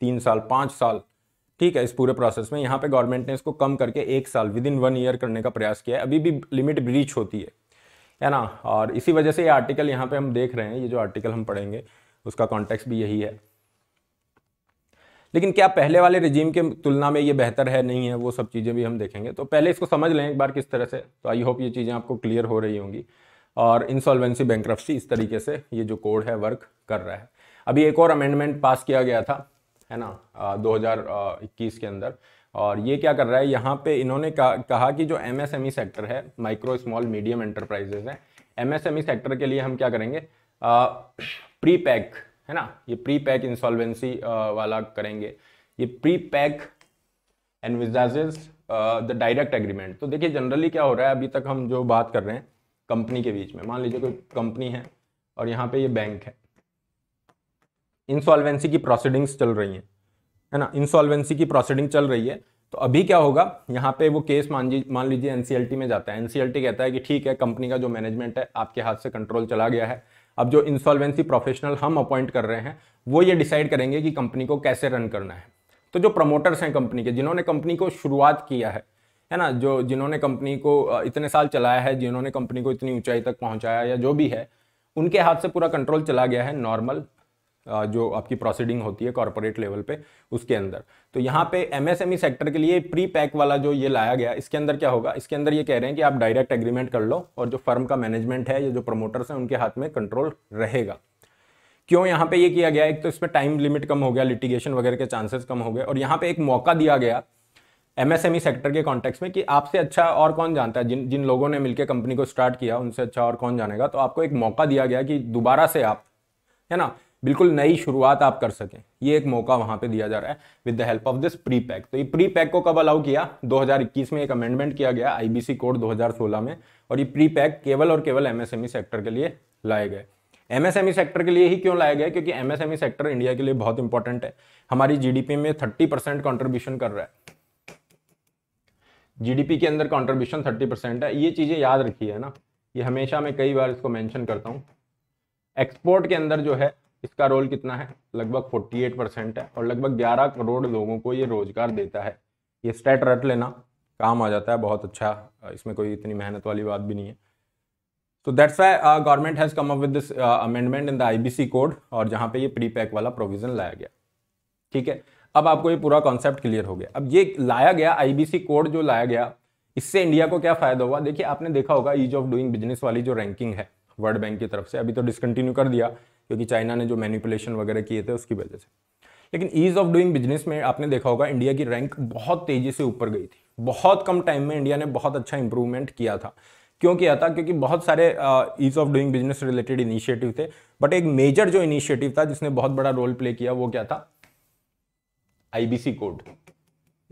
तीन साल पाँच साल ठीक है इस पूरे प्रोसेस में यहाँ पे गवर्नमेंट ने इसको कम करके एक साल विद इन वन ईयर करने का प्रयास किया है अभी भी लिमिट ब्रीच होती है है ना और इसी वजह से ये आर्टिकल यहाँ पे हम देख रहे हैं ये जो आर्टिकल हम पढ़ेंगे उसका कॉन्टेक्स्ट भी यही है लेकिन क्या पहले वाले रिजीम के तुलना में ये बेहतर है नहीं है वो सब चीज़ें भी हम देखेंगे तो पहले इसको समझ लें एक बार किस तरह से तो आई होप ये चीज़ें आपको क्लियर हो रही होंगी और इंसॉल्वेंसी बैंक्रप्सी इस तरीके से ये जो कोड है वर्क कर रहा है अभी एक और अमेंडमेंट पास किया गया था है ना दो के अंदर और ये क्या कर रहा है यहाँ पे इन्होंने कहा कि जो एम सेक्टर e है माइक्रो स्मॉल मीडियम एंटरप्राइजेज हैं एम सेक्टर e के लिए हम क्या करेंगे प्री पैक है ना ये प्री पैक इंसॉल्वेंसी वाला करेंगे ये pre pack envisages the direct agreement तो देखिए जनरली क्या हो रहा है अभी तक हम जो बात कर रहे हैं कंपनी के बीच में मान लीजिए कोई कंपनी है और यहाँ पे ये बैंक है इंसॉल्वेंसी की प्रोसीडिंग्स चल रही हैं है ना इंसॉल्वेंसी की प्रोसीडिंग चल रही है तो अभी क्या होगा यहाँ पे वो केस मान जी मान लीजिए एनसीएलटी में जाता है एनसीएलटी कहता है कि ठीक है कंपनी का जो मैनेजमेंट है आपके हाथ से कंट्रोल चला गया है अब जो इंसॉल्वेंसी प्रोफेशनल हम अपॉइंट कर रहे हैं वो ये डिसाइड करेंगे कि कंपनी को कैसे रन करना है तो जो प्रमोटर्स हैं कंपनी के जिन्होंने कंपनी को शुरुआत किया है है ना जो जिन्होंने कंपनी को इतने साल चलाया है जिन्होंने कंपनी को इतनी ऊंचाई तक पहुंचाया या जो भी है उनके हाथ से पूरा कंट्रोल चला गया है नॉर्मल जो आपकी प्रोसीडिंग होती है कॉरपोरेट लेवल पे उसके अंदर तो यहाँ पे एमएसएमई सेक्टर e के लिए प्री पैक वाला जो ये लाया गया इसके अंदर क्या होगा इसके अंदर ये कह रहे हैं कि आप डायरेक्ट एग्रीमेंट कर लो और जो फर्म का मैनेजमेंट है या जो प्रमोटर्स हैं उनके हाथ में कंट्रोल रहेगा क्यों यहाँ पे ये किया गया एक तो इसमें टाइम लिमिट कम हो गया लिटिगेशन वगैरह के चांसेस कम हो गए और यहाँ पे एक मौका दिया गया एमएसएमई सेक्टर e के कॉन्टेक्स्ट में कि आपसे अच्छा और कौन जानता है जिन जिन लोगों ने मिलकर कंपनी को स्टार्ट किया उनसे अच्छा और कौन जानेगा तो आपको एक मौका दिया गया कि दोबारा से आप है ना बिल्कुल नई शुरुआत आप कर सकें ये एक मौका वहां पे दिया जा रहा है with the help of this pre pack तो ये प्री पैक को कब अलाउ किया 2021 में एक अमेंडमेंट किया गया आईबीसी कोड 2016 में और ये प्री पैक केवल और केवल एमएसएमई सेक्टर e के लिए लाए गए एमएसएमई सेक्टर e के लिए ही क्यों लाया गया क्योंकि एमएसएमई सेक्टर इंडिया के लिए बहुत इंपॉर्टेंट है हमारी जीडीपी में 30 परसेंट कॉन्ट्रीब्यूशन कर रहा है जीडीपी के अंदर कॉन्ट्रीब्यूशन 30 परसेंट है ये चीज़ें याद रखी है ना ये हमेशा मैं कई बार इसको मैंशन करता हूँ एक्सपोर्ट के अंदर जो है इसका रोल कितना है लगभग 48 परसेंट है और लगभग 11 करोड़ लोगों को ये रोज़गार देता है ये स्टेट रट लेना काम आ जाता है बहुत अच्छा इसमें कोई इतनी मेहनत वाली बात भी नहीं है तो that's why government has come up with this amendment in the IBC code और जहाँ पे ये प्री पैक वाला प्रोविज़न लाया गया ठीक है अब आपको ये पूरा कॉन्सेप्ट क्लियर हो गया अब ये लाया गया आईबीसी कोड जो लाया गया इससे इंडिया को क्या फ़ायदा हुआ देखिए आपने देखा होगा ईज ऑफ डूइंग बिजनेस वाली जो रैंकिंग है वर्ल्ड बैंक की तरफ से अभी तो डिसकंटिन्यू कर दिया क्योंकि चाइना ने जो मैनिपुलेशन वगैरह किए थे उसकी वजह से लेकिन ईज़ ऑफ डूइंग बिजनेस में आपने देखा होगा इंडिया की रैंक बहुत तेज़ी से ऊपर गई थी बहुत कम टाइम में इंडिया ने बहुत अच्छा इंप्रूवमेंट किया था क्यों किया था क्योंकि बहुत सारे ease of doing business related initiative थे बट एक मेजर जो इनिशिएटिव था जिसने बहुत बड़ा रोल प्ले किया वो क्या था IBC code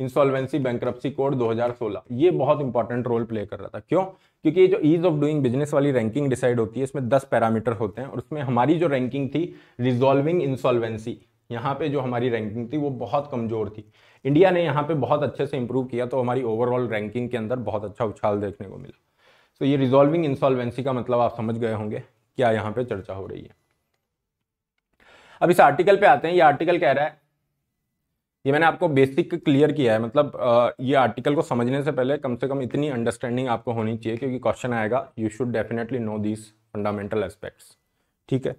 insolvency bankruptcy code 2016 ये बहुत इंपॉर्टेंट रोल प्ले कर रहा था क्यों क्योंकि ये जो ईज ऑफ डूइंग बिजनेस वाली रैंकिंग डिसाइड होती है इसमें 10 पैरामीटर होते हैं और उसमें हमारी जो रैंकिंग थी रिजॉल्विंग इंसॉल्वेंसी यहाँ पे जो हमारी रैंकिंग थी वो बहुत कमज़ोर थी इंडिया ने यहाँ पे बहुत अच्छे से इंप्रूव किया तो हमारी ओवरऑल रैंकिंग के अंदर बहुत अच्छा उछाल देखने को मिला सो so, ये रिजॉल्विंग इंसॉल्वेंसी का मतलब आप समझ गए होंगे क्या यहाँ पे चर्चा हो रही है अब इस आर्टिकल पे आते हैं ये आर्टिकल कह रहा है ये मैंने आपको बेसिक क्लियर किया है मतलब ये आर्टिकल को समझने से पहले कम से कम इतनी अंडरस्टैंडिंग आपको होनी चाहिए क्योंकि क्वेश्चन आएगा you should definitely know these fundamental aspects ठीक है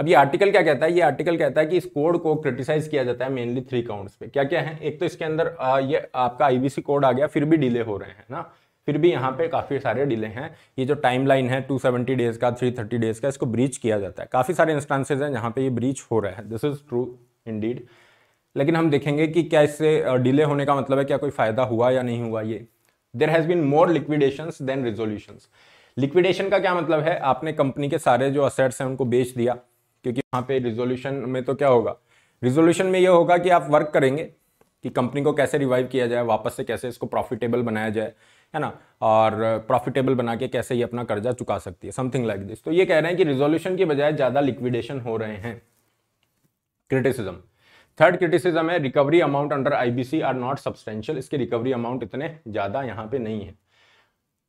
अब ये आर्टिकल क्या कहता है ये आर्टिकल कहता है कि इस कोड को क्रिटिसाइज किया जाता है मेनली थ्री काउंट्स पे क्या क्या है एक तो इसके अंदर ये आपका आईबीसी कोड आ गया फिर भी डिले हो रहे हैं ना फिर भी यहाँ पे काफ़ी सारे डिले हैं ये जो टाइम लाइन है 270 डेज़ का 330 डेज़ का इसको ब्रीच किया जाता है काफ़ी सारे इंस्टांसेज हैं जहाँ पे ये ब्रीच हो रहा है दिस इज़ ट्रू इंडीड लेकिन हम देखेंगे कि क्या इससे डिले होने का मतलब है क्या कोई फ़ायदा हुआ या नहीं हुआ ये there has been more liquidation than resolution liquidation का क्या मतलब है आपने कंपनी के सारे जो असेट्स हैं उनको बेच दिया क्योंकि वहाँ पर रिजोल्यूशन में तो क्या होगा रिजोल्यूशन में ये होगा कि आप वर्क करेंगे कि कंपनी को कैसे रिवाइव किया जाए वापस से कैसे इसको प्रॉफिटेबल बनाया जाए है ना और प्रॉफिटेबल बना के कैसे ये अपना कर्जा चुका सकती है समथिंग लाइक दिस तो ये कह रहे हैं कि रिजोल्यूशन के बजाय ज़्यादा लिक्विडेशन हो रहे हैं क्रिटिसिज्म थर्ड क्रिटिसिज्म है recovery amount under IBC are not substantial इसके रिकवरी अमाउंट इतने ज़्यादा यहाँ पे नहीं है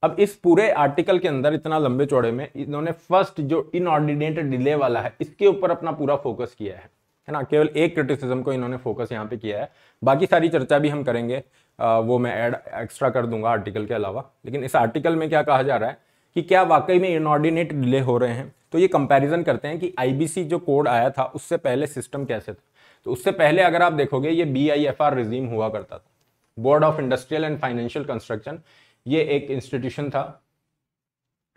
अब इस पूरे आर्टिकल के अंदर इतना लंबे चौड़े में इन्होंने फर्स्ट जो इनऑर्डिनेट डिले वाला है इसके ऊपर अपना पूरा फोकस किया है है ना केवल एक क्रिटिसिज्म को इन्होंने फोकस यहाँ पे किया है बाकी सारी चर्चा भी हम करेंगे वो मैं ऐड एक्स्ट्रा कर दूंगा आर्टिकल के अलावा लेकिन इस आर्टिकल में क्या कहा जा रहा है कि क्या वाकई में इनऑर्डिनेट डिले हो रहे हैं तो ये कंपैरिजन करते हैं कि आईबीसी जो कोड आया था उससे पहले सिस्टम कैसे था तो उससे पहले अगर आप देखोगे ये B I F R regime हुआ करता था board of industrial and financial construction ये एक इंस्टीट्यूशन था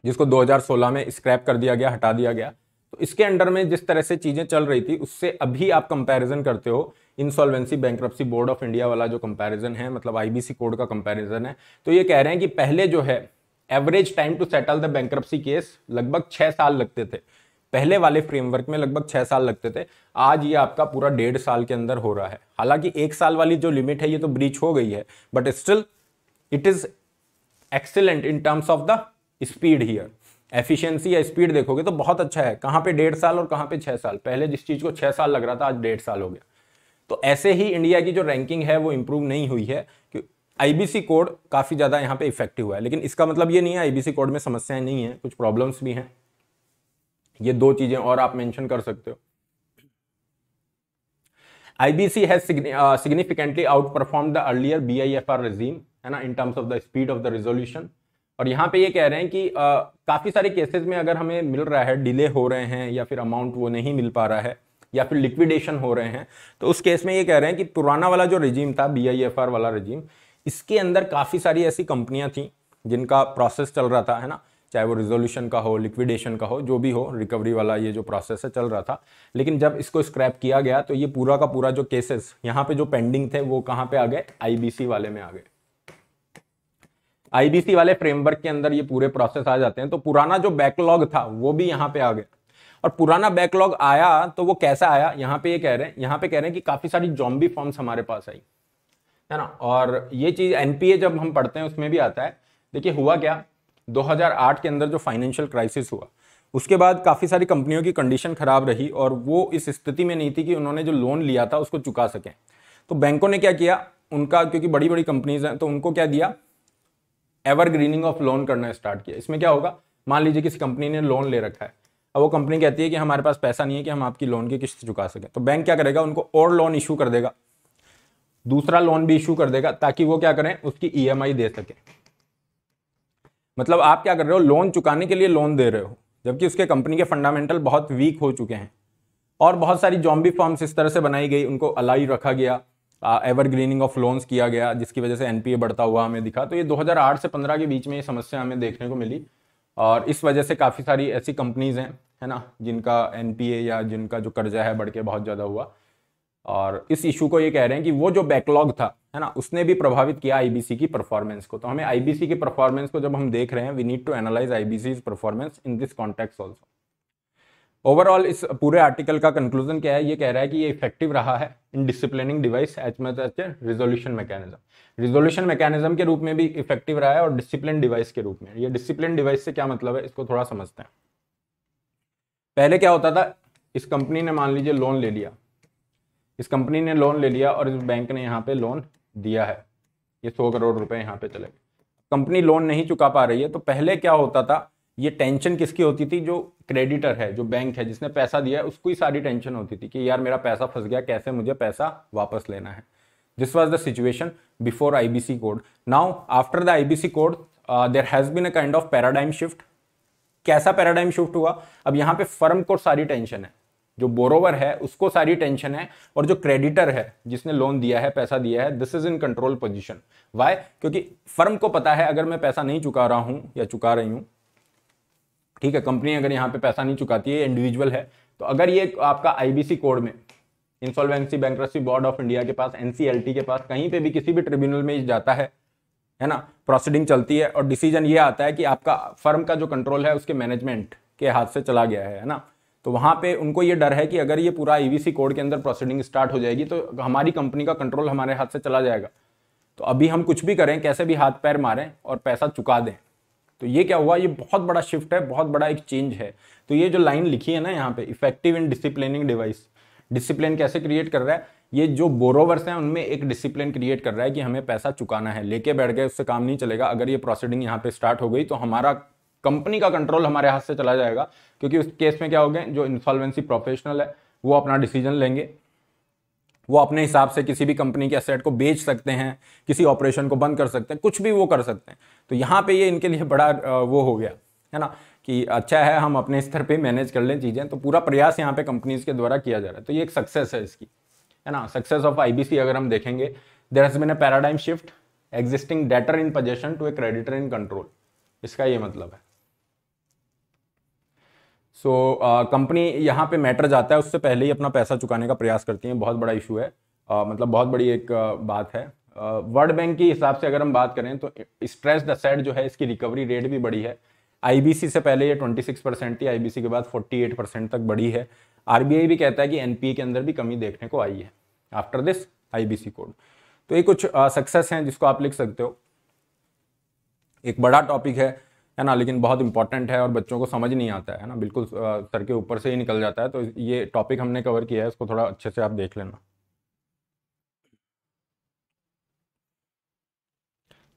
जिसको 2016 में स्क्रैप कर दिया गया हटा दिया गया तो इसके अंडर में जिस तरह से चीजें चल रही थी उससे अभी आप कंपैरिजन करते हो insolvency bankruptcy board of India वाला जो कंपैरिजन है मतलब आईबीसी कोड का कंपैरिजन है तो ये कह रहे हैं कि पहले जो है average time to settle the bankruptcy case लगभग छह साल लगते थे पहले वाले फ्रेमवर्क में लगभग छह साल लगते थे आज ये आपका पूरा डेढ़ साल के अंदर हो रहा है हालांकि एक साल वाली जो लिमिट है ये तो ब्रीच हो गई है but still it is excellent in terms of the speed here efficiency या स्पीड देखोगे तो बहुत अच्छा है कहाँ पे डेढ़ साल और कहाँ पे छः साल पहले जिस चीज़ को छः साल लग रहा था आज डेढ़ साल हो गया तो ऐसे ही इंडिया की जो रैंकिंग है वो इम्प्रूव नहीं हुई है कि आई कोड काफ़ी ज़्यादा यहाँ पे इफेक्टिव हुआ है लेकिन इसका मतलब ये नहीं है आई कोड में समस्याएं नहीं हैं कुछ प्रॉब्लम्स भी हैं ये दो चीज़ें और आप मैंशन कर सकते हो IBC earlier B I F R BIFR है ना in terms of the speed of the resolution और यहाँ पे ये कह रहे हैं कि काफ़ी सारे केसेस में अगर हमें मिल रहा है डिले हो रहे हैं या फिर अमाउंट वो नहीं मिल पा रहा है या फिर लिक्विडेशन हो रहे हैं तो उस केस में ये कह रहे हैं कि पुराना वाला जो रिजीम था बी वाला रिजीम इसके अंदर काफ़ी सारी ऐसी कंपनियाँ थी जिनका प्रोसेस चल रहा था है ना चाहे वो रिजोल्यूशन का हो लिक्विडेशन का हो जो भी हो रिकवरी वाला ये जो प्रोसेस है चल रहा था लेकिन जब इसको स्क्रैप किया गया तो ये पूरा का पूरा जो केसेस यहाँ पे जो पेंडिंग थे वो कहाँ पे आ गए आईबीसी वाले में आ गए आईबीसी वाले फ्रेमवर्क के अंदर ये पूरे प्रोसेस आ जाते हैं तो पुराना जो बैकलॉग था वो भी यहाँ पे आ गया और पुराना बैकलॉग आया तो वो कैसा आया यहाँ पे ये यह कह रहे हैं यहाँ पे कह रहे हैं कि काफ़ी सारी जॉम्बी फॉर्म्स हमारे पास आई है ना और ये चीज़ एनपीए जब हम पढ़ते हैं उसमें भी आता है देखिए हुआ क्या 2008 के अंदर जो फाइनेंशियल क्राइसिस हुआ उसके बाद काफ़ी सारी कंपनियों की कंडीशन खराब रही और वो इस स्थिति में नहीं थी कि उन्होंने जो लोन लिया था उसको चुका सकें तो बैंकों ने क्या किया उनका क्योंकि बड़ी बड़ी कंपनीज हैं तो उनको क्या दिया एवर ग्रीनिंग ऑफ लोन करना स्टार्ट किया इसमें क्या होगा मान लीजिए किसी कंपनी ने लोन ले रखा है अब वो कंपनी कहती है कि हमारे पास पैसा नहीं है कि हम आपकी लोन की किस्त चुका सकें तो बैंक क्या करेगा उनको और लोन इशू कर देगा दूसरा लोन भी इशू कर देगा ताकि वो क्या करें उसकी ई e दे सके मतलब आप क्या कर रहे हो लोन चुकाने के लिए लोन दे रहे हो जबकि उसके कंपनी के फंडामेंटल बहुत वीक हो चुके हैं और बहुत सारी जॉम्बी फॉर्म्स इस तरह से बनाई गई उनको अलाई रखा गया एवरग्रीनिंग ऑफ लोन्स किया गया जिसकी वजह से एनपीए बढ़ता हुआ हमें दिखा तो ये 2008 से 15 के बीच में ये समस्या हमें देखने को मिली और इस वजह से काफ़ी सारी ऐसी कंपनीज़ हैं है ना जिनका एन या जिनका जो कर्जा है बढ़ के बहुत ज़्यादा हुआ और इस इशू को ये कह रहे हैं कि वो जो बैकलॉग था है ना उसने भी प्रभावित किया आई की परफॉर्मेंस को तो हमें आई की परफॉर्मेंस को जब हम देख रहे हैं we need to analyze I performance in this context also overall इस पूरे आर्टिकल का कंक्लूजन क्या है ये कह रहा है कि ये इफेक्टिव रहा है in disciplining device as much as a resolution mechanism resolution mechanism के रूप में भी इफेक्टिव रहा है और डिसिप्लिन डिवाइस के रूप में ये डिसिप्लिन डिवाइस से क्या मतलब है इसको थोड़ा समझते हैं पहले क्या होता था इस कंपनी ने मान लीजिए लोन ले लिया इस कंपनी ने लोन ले लिया और इस बैंक ने यहाँ पे लोन दिया है ये सौ करोड़ रुपए यहाँ पे चले कंपनी लोन नहीं चुका पा रही है तो पहले क्या होता था ये टेंशन किसकी होती थी जो क्रेडिटर है जो बैंक है जिसने पैसा दिया है उसको ही सारी टेंशन होती थी कि यार मेरा पैसा फंस गया कैसे मुझे पैसा वापस लेना है this was the situation before I B C code now after the I B C code there has been a kind of paradigm shift कैसा पैराडाइम शिफ्ट हुआ अब यहाँ पे फर्म को सारी टेंशन है जो बोरोवर है उसको सारी टेंशन है और जो क्रेडिटर है जिसने लोन दिया है पैसा दिया है this is in control position why क्योंकि फर्म को पता है अगर मैं पैसा नहीं चुका रहा हूं या चुका रही हूं ठीक है कंपनी अगर यहाँ पे पैसा नहीं चुकाती है इंडिविजुअल है तो अगर ये आपका आईबीसी कोड में insolvency bank board of India के पास एनसीएलटी के पास कहीं पे भी किसी भी ट्रिब्यूनल में जाता है है ना प्रोसीडिंग चलती है और डिसीजन ये आता है कि आपका फर्म का जो कंट्रोल है उसके मैनेजमेंट के हाथ से चला गया है ना तो वहाँ पे उनको ये डर है कि अगर ये पूरा ईवीसी कोड के अंदर प्रोसीडिंग स्टार्ट हो जाएगी तो हमारी कंपनी का कंट्रोल हमारे हाथ से चला जाएगा तो अभी हम कुछ भी करें कैसे भी हाथ पैर मारें और पैसा चुका दें तो ये क्या हुआ ये बहुत बड़ा शिफ्ट है बहुत बड़ा एक चेंज है तो ये जो लाइन लिखी है ना यहाँ पे effective in disciplining device discipline कैसे क्रिएट कर रहा है ये जो बोरोवर्स हैं उनमें एक डिसिप्लिन क्रिएट कर रहा है कि हमें पैसा चुकाना है लेके बैठ गए उससे काम नहीं चलेगा अगर ये प्रोसीडिंग यहाँ पे स्टार्ट हो गई तो हमारा कंपनी का कंट्रोल हमारे हाथ से चला जाएगा क्योंकि उस केस में क्या हो गए जो इंसॉल्वेंसी प्रोफेशनल है वो अपना डिसीजन लेंगे वो अपने हिसाब से किसी भी कंपनी के असेट को बेच सकते हैं किसी ऑपरेशन को बंद कर सकते हैं कुछ भी वो कर सकते हैं तो यहाँ पे ये इनके लिए बड़ा वो हो गया है ना कि अच्छा है हम अपने स्तर पे मैनेज कर लें चीज़ें तो पूरा प्रयास यहाँ पे कंपनीज के द्वारा किया जा रहा है तो ये एक सक्सेस है इसकी है ना सक्सेस ऑफ आई अगर हम देखेंगे there has been a paradigm shift existing debtor in possession to a creditor in control इसका ये मतलब है सो so, कंपनी uh, यहाँ पे मैटर जाता है उससे पहले ही अपना पैसा चुकाने का प्रयास करती है बहुत बड़ा इशू है uh, मतलब बहुत बड़ी एक uh, बात है वर्ल्ड uh, बैंक के हिसाब से अगर हम बात करें तो स्ट्रेस असेट जो है इसकी रिकवरी रेट भी बढ़ी है आईबीसी से पहले ये 26 परसेंट थी आईबीसी के बाद 48 परसेंट तक बढ़ी है आरबीआई भी कहता है कि एनपीए के अंदर भी कमी देखने को आई है आफ्टर दिस आईबीसी कोड तो ये कुछ सक्सेस हैं जिसको आप लिख सकते हो एक बड़ा टॉपिक है है ना लेकिन बहुत इंपॉर्टेंट है और बच्चों को समझ नहीं आता है ना बिल्कुल सर के ऊपर से ही निकल जाता है तो ये टॉपिक हमने कवर किया है इसको थोड़ा अच्छे से आप देख लेना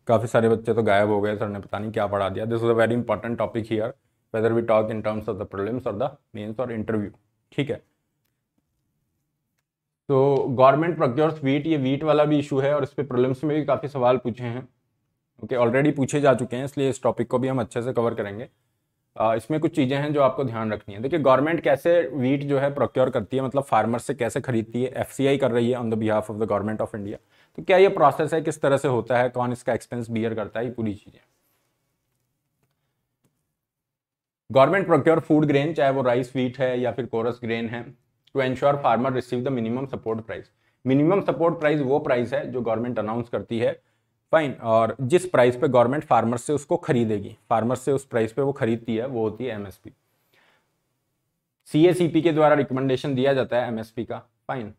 काफ़ी सारे बच्चे तो गायब हो गए सर ने पता नहीं क्या पढ़ा दिया this is a very important topic here whether we talk in terms of the problems और द मेन्स और इंटरव्यू ठीक है तो गवर्नमेंट प्रोक्योर्स वीट ये वीट वाला भी इशू है और इस पर प्रॉब्लम्स में भी काफ़ी सवाल पूछे हैं ओके ऑलरेडी पूछे जा चुके हैं इसलिए इस टॉपिक को भी हम अच्छे से कवर करेंगे आ, uh, इसमें कुछ चीज़ें हैं जो आपको ध्यान रखनी है देखिए गवर्नमेंट कैसे वीट जो है प्रोक्योर करती है मतलब फार्मर से कैसे खरीदती है एफ कर रही है on the behalf of the government of India तो क्या ये प्रोसेस है किस तरह से होता है कौन इसका एक्सपेंस बियर करता है ये पूरी चीज़ें गवर्नमेंट प्रोक्योर फूड ग्रेन चाहे वो राइस वीट है या फिर कोरस ग्रेन है to ensure farmer receive the minimum support price minimum support price वो प्राइस है जो गवर्नमेंट अनाउंस करती है फाइन और जिस प्राइस पे गवर्नमेंट फार्मर से उसको खरीदेगी फार्मर से उस प्राइस पे वो खरीदती है वो होती है एमएसपी सीएसीपी के द्वारा रिकमेंडेशन दिया जाता है एमएसपी का फाइन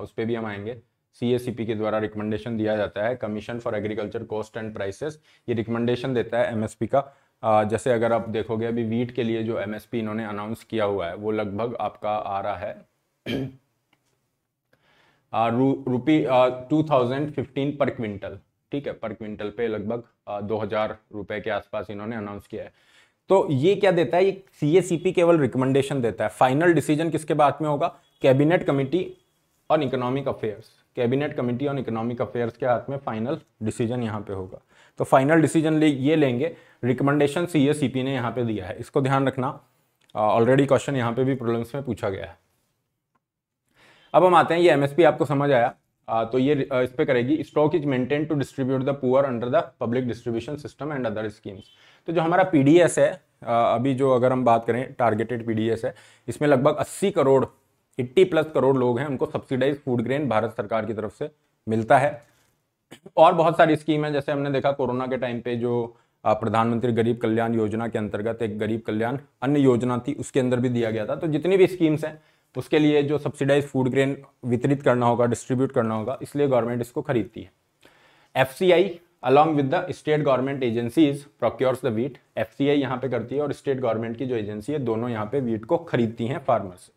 उस पर भी हम आएंगे सीएसीपी के द्वारा रिकमेंडेशन दिया जाता है commission for agriculture cost and prices ये रिकमेंडेशन देता है एमएसपी का जैसे अगर आप देखोगे अभी वीट के लिए जो एमएसपी इन्होंने अनाउंस किया हुआ है वो लगभग आपका आ रहा है rupee two thousand fifteen per quintal ठीक है पर क्विंटल पे लगभग दो हज़ार रुपए के आसपास इन्होंने अनाउंस किया है तो ये क्या देता है ये सी ए सी पी केवल रिकमेंडेशन देता है फाइनल डिसीजन किसके बाद में होगा cabinet committee on economic affairs cabinet committee on economic affairs के हाथ में फाइनल डिसीजन यहाँ पे होगा तो फाइनल डिसीजन ले ये लेंगे रिकमेंडेशन सी ए सी पी ने यहाँ पे दिया है इसको ध्यान रखना ऑलरेडी क्वेश्चन यहाँ पे भी प्रॉब्लम्स में पूछा गया है अब हम आते हैं ये एमएसपी आपको समझ आया तो ये इस पर करेगी stock is maintain to distribute the poor under the public distribution system and other schemes तो जो हमारा पी है अभी जो अगर हम बात करें टारगेटेड पी है इसमें लगभग अस्सी करोड़ 80 प्लस करोड़ लोग हैं उनको सब्सिडाइज फूड ग्रेन भारत सरकार की तरफ से मिलता है और बहुत सारी स्कीम है जैसे हमने देखा कोरोना के टाइम पे जो प्रधानमंत्री गरीब कल्याण योजना के अंतर्गत एक गरीब कल्याण अन्य योजना थी उसके अंदर भी दिया गया था तो जितनी भी स्कीम्स हैं उसके लिए जो सब्सिडाइज फूड ग्रेन वितरित करना होगा डिस्ट्रीब्यूट करना होगा इसलिए गवर्नमेंट इसको खरीदती है F C I along with the state government agencies procures the wheat F C I यहाँ पे करती है और स्टेट गवर्नमेंट की जो एजेंसी है दोनों यहाँ पे वीट को खरीदती हैं फार्मर्स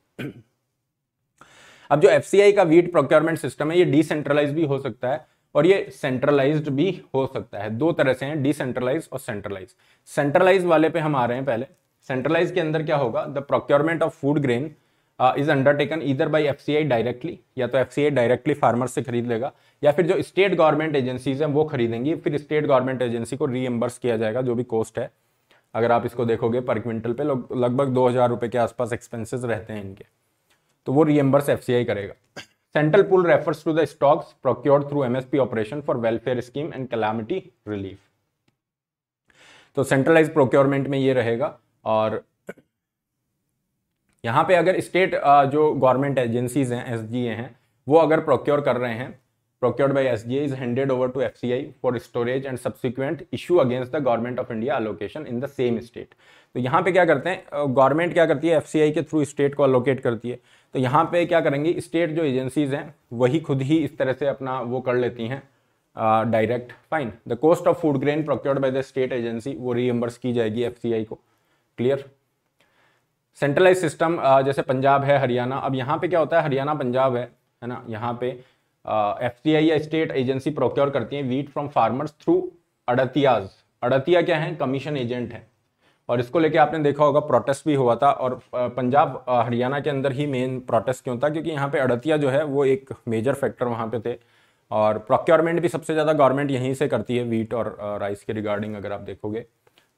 अब जो एफ सी आई का वीट प्रोक्योरमेंट सिस्टम है ये डिसेंट्रलाइज भी हो सकता है और ये सेंट्रलाइज भी हो सकता है दो तरह से हैं डिसेंट्रलाइज और सेंट्रलाइज सेंट्रलाइज वाले पे हम आ रहे हैं पहले सेंट्रलाइज के अंदर क्या होगा the procurement of food grain is undertaken इधर बाई एफ डायरेक्टली या तो एफ डायरेक्टली फार्मर से खरीद लेगा या फिर जो स्टेट गवर्नमेंट एजेंसीज हैं वो खरीदेंगी फिर स्टेट गवर्नमेंट एजेंसी को रीएम्बर्स किया जाएगा जो भी कॉस्ट है अगर आप इसको देखोगे पर क्विंटल पे लगभग दो हज़ार रुपये के आसपास एक्सपेंसेस रहते हैं इनके तो वो रीएम्बर्स एफ करेगा central pool refers to the stocks procured through P operation for welfare scheme and calamity relief तो सेंट्रलाइज प्रोक्योरमेंट में ये रहेगा और यहाँ पे अगर स्टेट जो गवर्नमेंट एजेंसीज हैं एस हैं वो अगर प्रोक्योर कर रहे हैं procured by S is handed over to F for storage and subsequent issue against the government of India allocation in the same state तो यहाँ पे क्या करते हैं गवर्नमेंट क्या करती है एफ के थ्रू स्टेट को अलोकेट करती है तो यहाँ पे क्या करेंगी स्टेट जो एजेंसीज हैं वही खुद ही इस तरह से अपना वो कर लेती हैं direct fine the cost of food grain procured by the state agency वो रीएम्बर्स की जाएगी एफ को क्लियर सेंट्रलाइज सिस्टम जैसे पंजाब है हरियाणा अब यहाँ पे क्या होता है हरियाणा पंजाब है है ना यहाँ पे एफ आई या स्टेट एजेंसी प्रोक्योर करती है वीट फ्रॉम फार्मर्स थ्रू अड़तियाज अड़तिया क्या है कमीशन एजेंट है और इसको लेके आपने देखा होगा प्रोटेस्ट भी हुआ था और पंजाब हरियाणा के अंदर ही मेन प्रोटेस्ट क्यों था क्योंकि यहाँ पे अड़तिया जो है वो एक मेजर फैक्टर वहाँ पे थे और प्रोक्योरमेंट भी सबसे ज़्यादा गवर्नमेंट यहीं से करती है वीट और राइस के रिगार्डिंग अगर आप देखोगे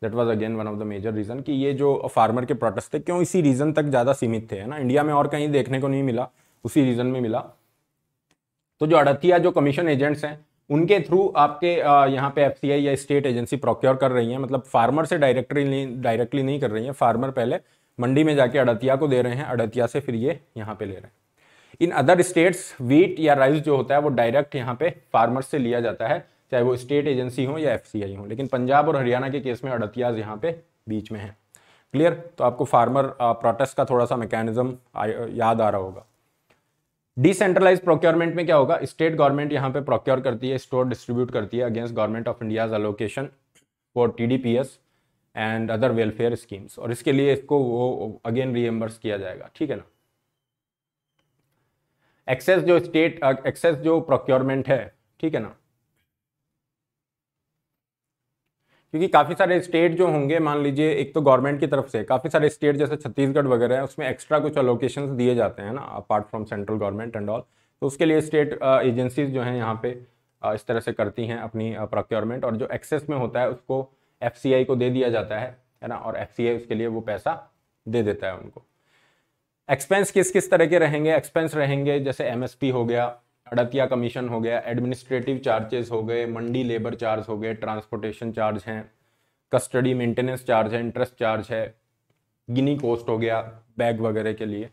that was again one of the major reason कि ये जो फार्मर के प्रोटेस्ट थे क्यों इसी रीज़न तक ज़्यादा सीमित थे है ना इंडिया में और कहीं देखने को नहीं मिला उसी रीज़न में मिला तो जो अड़तिया जो कमीशन एजेंट्स हैं उनके थ्रू आपके यहाँ पे एफ या स्टेट एजेंसी प्रोक्योर कर रही है मतलब फार्मर से डायरेक्टली नहीं डायरेक्टली नहीं कर रही है फार्मर पहले मंडी में जाके अड़तिया को दे रहे हैं अड़तिया से फिर ये यहाँ पे ले रहे हैं इन अदर स्टेट्स वीट या राइस जो होता है वो डायरेक्ट यहाँ पे फार्मर से लिया जाता है चाहे वो स्टेट एजेंसी हो या एफ हो लेकिन पंजाब और हरियाणा के केस में अड़तियाज यहाँ पे बीच में है क्लियर तो आपको फार्मर प्रोटेस्ट का थोड़ा सा मैकेनिज्म याद आ रहा होगा डिसेंट्रलाइज प्रोक्योरमेंट में क्या होगा स्टेट गवर्नमेंट यहाँ पे प्रोक्योर करती है स्टोर डिस्ट्रीब्यूट करती है against government of India's allocation for T D P S and other welfare schemes और इसके लिए इसको वो अगेन रीएम्बर्स किया जाएगा ठीक है ना एक्सेस जो स्टेट एक्सेस जो प्रोक्योरमेंट है ठीक है ना क्योंकि काफ़ी सारे स्टेट जो होंगे मान लीजिए एक तो गवर्नमेंट की तरफ से काफ़ी सारे स्टेट जैसे छत्तीसगढ़ वगैरह है उसमें एक्स्ट्रा कुछ अलोकेशन दिए जाते हैं ना apart from central government and all तो उसके लिए स्टेट एजेंसीज जो हैं यहाँ पे इस तरह से करती हैं अपनी प्रोक्योरमेंट और जो एक्सेस में होता है उसको एफ को दे दिया जाता है है ना और एफ उसके लिए वो पैसा दे देता है उनको एक्सपेंस किस किस तरह के रहेंगे एक्सपेंस रहेंगे जैसे एम हो गया अड़किया कमीशन हो गया एडमिनिस्ट्रेटिव चार्जेस हो गए मंडी लेबर चार्ज हो गए ट्रांसपोर्टेशन चार्ज हैं कस्टडी मेंटेनेंस चार्ज है इंटरेस्ट चार्ज है गिनी कोस्ट हो गया बैग वगैरह के लिए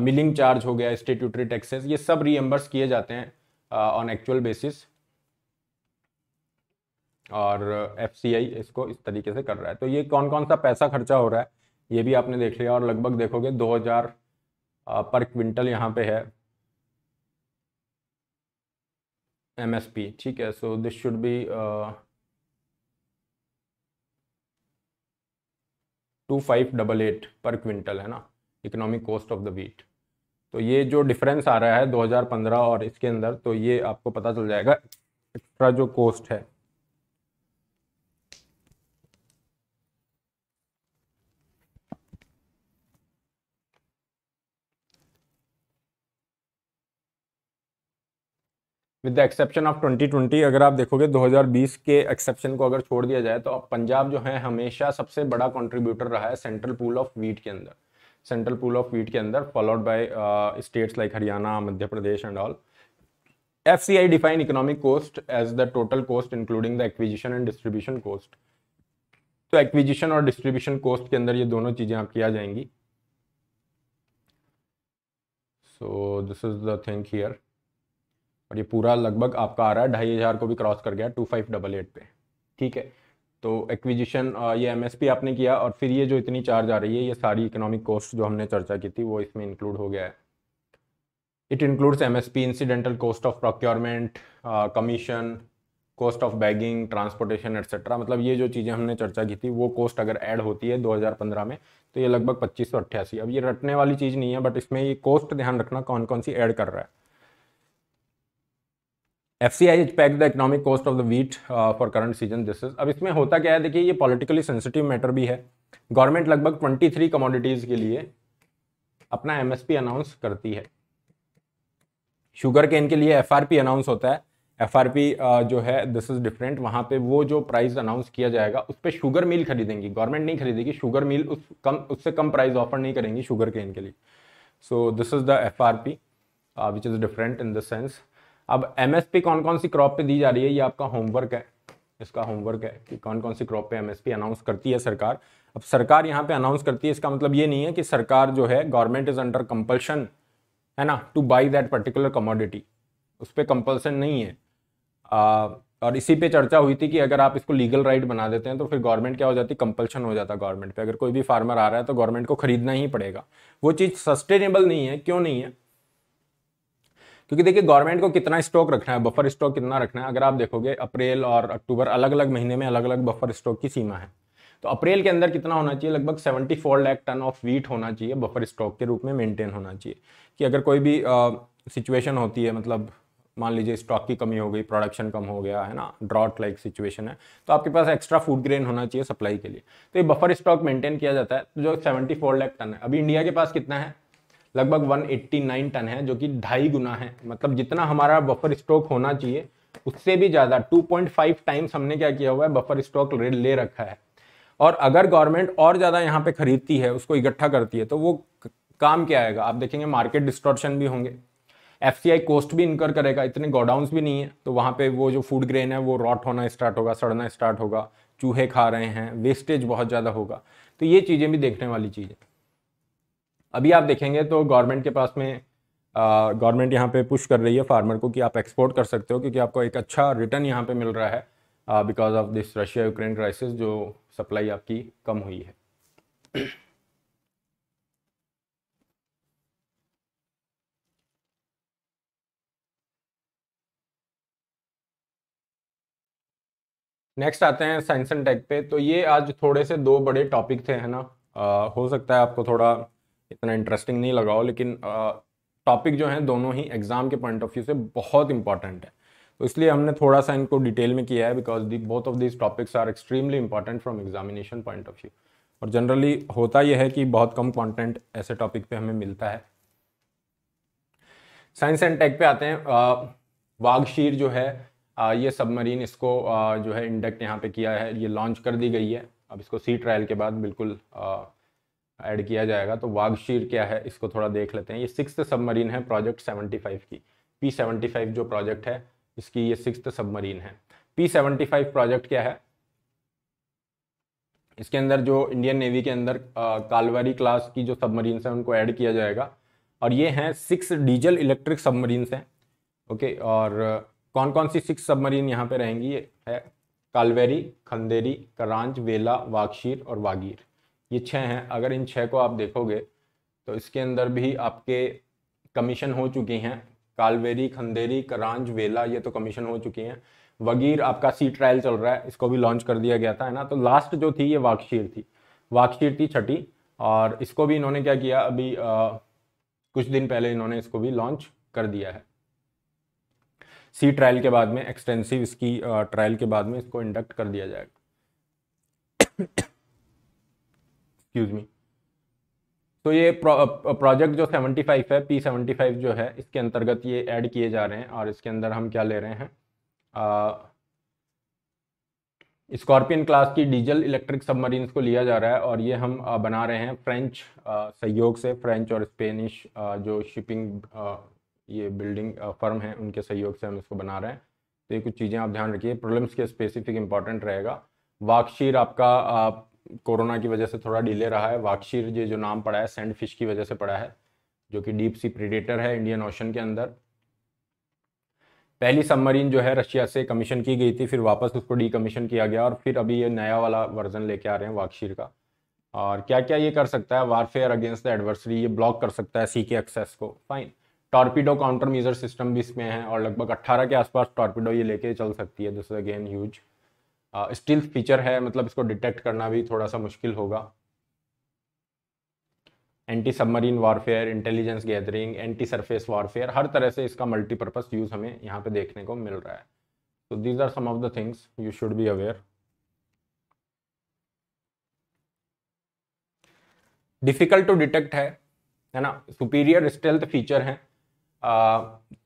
मिलिंग uh, चार्ज हो गया स्टेट्यूटरी टैक्सेस ये सब रीएम्बर्स किए जाते हैं ऑन एक्चुअल बेसिस और एफ uh, इसको इस तरीके से कर रहा है तो ये कौन कौन सा पैसा खर्चा हो रहा है ये भी आपने देख लिया और लगभग देखोगे 2000 पर क्विंटल यहाँ पे है पी ठीक है so this should be two five double eight per quintal है ना economic cost of the wheat तो ये जो डिफरेंस आ रहा है 2015 और इसके अंदर तो ये आपको पता चल जाएगा एक्स्ट्रा जो कॉस्ट है विद द एक्सेप्शन ऑफ 2020 अगर आप देखोगे 2020 के एक्सेप्शन को अगर छोड़ दिया जाए तो पंजाब जो है हमेशा सबसे बड़ा कंट्रीब्यूटर रहा है सेंट्रल पूल ऑफ वीट के अंदर सेंट्रल पूल ऑफ वीट के अंदर followed by states like Haryana Madhya Pradesh and all F C I define economic cost as the total cost including the acquisition and distribution cost तो acquisition और distribution cost के अंदर ये दोनों चीज़ें आपकी आ जाएंगी so this is the thing here और ये पूरा लगभग आपका आ रहा है ढाई हज़ार को भी क्रॉस कर गया टू फाइव डबल एट पे ठीक है तो एक्विजिशन ये एम आपने किया और फिर ये जो इतनी चार्ज आ रही है ये सारी इकोनॉमिक कॉस्ट जो हमने चर्चा की थी वो इसमें इंक्लूड हो गया है it includes M incidental cost of procurement commission cost of bagging transportation etcetera मतलब ये जो चीज़ें हमने चर्चा की थी वो कॉस्ट अगर ऐड होती है 2015 में तो ये लगभग पच्चीस अब ये रटने वाली चीज़ नहीं है बट इसमें ये कॉस्ट ध्यान रखना कौन कौन सी ऐड कर रहा है F C I pack the economic cost of the wheat for current season this is अब इसमें होता क्या है देखिए ये पॉलिटिकली सेंसिटिव मैटर भी है गवर्नमेंट लगभग ट्वेंटी थ्री कमोडिटीज़ के लिए अपना एम एस पी अनाउंस करती है शुगर केन के लिए एफ आर पी अनाउंस होता है एफ आर पी जो है दिस इज़ डिफरेंट वहाँ पे वो जो प्राइस अनाउंस किया जाएगा उस पर शुगर मिल खरीदेंगी गवर्नमेंट नहीं खरीदेगी शुगर मिल उस कम उससे कम प्राइस ऑफर नहीं करेंगी शुगर केन के लिए so this is the F R P which is different in the sense अब एमएसपी कौन कौन सी क्रॉप पे दी जा रही है ये आपका होमवर्क है इसका होमवर्क है कि कौन कौन सी क्रॉप पे एमएसपी अनाउंस करती है सरकार अब सरकार यहाँ पे अनाउंस करती है इसका मतलब ये नहीं है कि सरकार जो है गवर्नमेंट इज अंडर कंपल्शन है ना to buy that particular commodity उस पर कंपल्सन नहीं है आ, और इसी पे चर्चा हुई थी कि अगर आप इसको लीगल राइट बना देते हैं तो फिर गवर्नमेंट क्या हो जाती कंपल्शन हो जाता गवर्नमेंट पे अगर कोई भी फार्मर आ रहा है तो गवर्नमेंट को खरीदना ही पड़ेगा वो चीज़ सस्टेनेबल नहीं है क्यों नहीं है क्योंकि देखिए गवर्नमेंट को कितना स्टॉक रखना है बफर स्टॉक कितना रखना है अगर आप देखोगे अप्रैल और अक्टूबर अलग अलग महीने में अलग अलग बफर स्टॉक की सीमा है तो अप्रैल के अंदर कितना होना चाहिए लगभग 74 लैख टन ऑफ वीट होना चाहिए बफर स्टॉक के रूप में मेंटेन होना चाहिए कि अगर कोई भी सिचुएशन होती है मतलब मान लीजिए स्टॉक की कमी हो गई प्रोडक्शन कम हो गया है ना ड्रॉट लाइक सिचुएशन है तो आपके पास एक्स्ट्रा फूड ग्रेन होना चाहिए सप्लाई के लिए तो ये बफर स्टॉक मेंटेन किया जाता है तो जो 74 लैख टन है अभी इंडिया के पास कितना है लगभग 189 टन है जो कि ढाई गुना है मतलब जितना हमारा बफर स्टॉक होना चाहिए उससे भी ज़्यादा 2.5 टाइम्स हमने क्या किया हुआ है बफर स्टॉक ले रखा है और अगर गवर्नमेंट और ज़्यादा यहाँ पे खरीदती है उसको इकट्ठा करती है तो वो काम क्या आएगा आप देखेंगे मार्केट डिस्ट्रॉक्शन भी होंगे एफ कोस्ट भी इनकर करेगा इतने गोडाउंस भी नहीं है तो वहाँ पे वो जो फूड ग्रेन है वो रॉट होना स्टार्ट होगा सड़ना स्टार्ट होगा चूहे खा रहे हैं वेस्टेज बहुत ज़्यादा होगा तो ये चीज़ें भी देखने वाली चीज़ है अभी आप देखेंगे तो गवर्नमेंट के पास में गवर्नमेंट यहाँ पे पुश कर रही है फार्मर को कि आप एक्सपोर्ट कर सकते हो क्योंकि आपको एक अच्छा रिटर्न यहाँ पे मिल रहा है because of this Russia Ukraine crisis जो सप्लाई आपकी कम हुई है नेक्स्ट आते हैं साइंस एंड टेक पे तो ये आज थोड़े से दो बड़े टॉपिक थे है ना आ, हो सकता है आपको थोड़ा इतना इंटरेस्टिंग नहीं लगाओ लेकिन टॉपिक जो है दोनों ही एग्ज़ाम के पॉइंट ऑफ व्यू से बहुत इंपॉर्टेंट है तो इसलिए हमने थोड़ा सा इनको डिटेल में किया है because the both of this topics are extremely important from examination point of view और जनरली होता यह है कि बहुत कम कॉन्टेंट ऐसे टॉपिक पे हमें मिलता है साइंस एंड टेक पे आते हैं वागशीर जो है आ, ये सबमरीन इसको आ, जो है इंडक्ट यहाँ पे किया है ये लॉन्च कर दी गई है अब इसको सी ट्रायल के बाद बिल्कुल आ, ऐड किया जाएगा तो वागशीर क्या है इसको थोड़ा देख लेते हैं ये सिक्स सबमरीन है प्रोजेक्ट सेवेंटी फाइव की पी सेवेंटी फाइव जो प्रोजेक्ट है इसकी ये सिक्स सबमरीन है पी सेवेंटी फाइव प्रोजेक्ट क्या है इसके अंदर जो इंडियन नेवी के अंदर कालवारी क्लास की जो सबमरीन्स हैं उनको ऐड किया जाएगा और ये हैं सिक्स डीजल इलेक्ट्रिक सबमरीन्स हैं ओके और कौन कौन सी सिक्स सबमरीन यहाँ पे रहेंगी है कालवेरी खंदेरी करांच वेला वागशीर और वागीर ये छः हैं अगर इन छः को आप देखोगे तो इसके अंदर भी आपके कमीशन हो चुकी हैं कालवेरी खंदेरी करांज वेला ये तो कमीशन हो चुकी हैं वगीर आपका सी ट्रायल चल रहा है इसको भी लॉन्च कर दिया गया था है ना तो लास्ट जो थी ये वाकशीर थी वाकशीर थी छठी और इसको भी इन्होंने क्या किया अभी आ, कुछ दिन पहले इन्होंने इसको भी लॉन्च कर दिया है सी ट्रायल के बाद में एक्सटेंसिव इसकी ट्रायल के बाद में इसको इंडक्ट कर दिया जाएगा एक्सक्यूज मी तो ये प्रोजेक्ट जो 75 है पी 75 जो है इसके अंतर्गत ये ऐड किए जा रहे हैं और इसके अंदर हम क्या ले रहे हैं स्कॉर्पियन क्लास की डीजल इलेक्ट्रिक सबमरीन को लिया जा रहा है और ये हम आ, बना रहे हैं फ्रेंच सहयोग से फ्रेंच और स्पेनिश आ, जो शिपिंग आ, ये बिल्डिंग आ, फर्म है उनके सहयोग से हम इसको बना रहे हैं तो ये कुछ चीज़ें आप ध्यान रखिए प्रॉब्लम्स के स्पेसिफिक इंपॉर्टेंट रहेगा वाकशीर आपका कोरोना की वजह से थोड़ा डिले रहा है वाक्शीर ये जो नाम पड़ा है सैंड फिश की वजह से पड़ा है जो कि डीप सी प्रीडेटर है इंडियन ओशन के अंदर पहली सबमरीन जो है रशिया से कमीशन की गई थी फिर वापस उसको डीकमीशन किया गया और फिर अभी ये नया वाला वर्जन लेके आ रहे हैं वाक्शीर का और क्या क्या ये कर सकता है वारफेयर अगेंस्ट द एडवर्सरी ये ब्लॉक कर सकता है सी के एक्सेस को fine torpedo countermeasure system भी इसमें है और लगभग 18 के आसपास टॉर्पीडो ये लेके चल सकती है this is again huge stealth uh, feature है मतलब इसको डिटेक्ट करना भी थोड़ा सा मुश्किल होगा anti submarine warfare intelligence gathering anti surface warfare हर तरह से इसका मल्टीपर्पज़ यूज़ हमें यहाँ पे देखने को मिल रहा है तो these are some of the things you should be aware difficult to detect है है ना सुपीरियर स्टेल्थ फीचर है आ,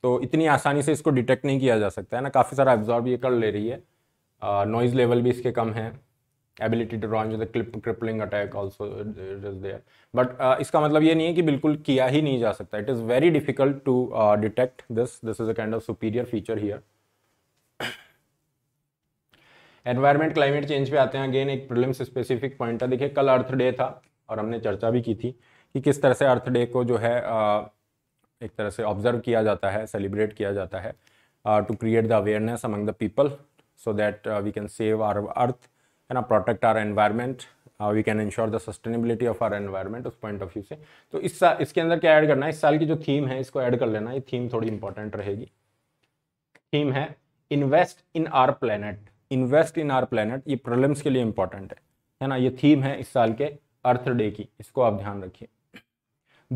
तो इतनी आसानी से इसको डिटेक्ट नहीं किया जा सकता है ना काफ़ी सारा एब्जॉर्ब ये कर ले रही है नॉइज uh, लेवल भी इसके कम है ability to launch the clip crippling attack also is there but इसका मतलब ये नहीं है कि बिल्कुल किया ही नहीं जा सकता it is very difficult to detect this this is a kind of superior feature here environment climate change पे आते हैं अगेन एक प्रॉब्लम स्पेसिफिक पॉइंट था देखिए कल अर्थ डे था और हमने चर्चा भी की थी कि किस तरह से अर्थ डे को जो है uh, एक तरह से ऑब्जर्व किया जाता है सेलिब्रेट किया जाता है to create the awareness among the people so that uh, we can save our earth and uh, protect our environment we can ensure the sustainability of our environment उस पॉइंट ऑफ व्यू से तो इस साल इसके अंदर क्या add करना है इस साल की जो थीम है इसको ऐड कर लेना ये थीम थोड़ी इंपॉर्टेंट रहेगी थीम है invest in our planet invest in our planet ये प्रॉब्लम्स के लिए इंपॉर्टेंट है है ना ये थीम है इस साल के अर्थ डे की इसको आप ध्यान रखिए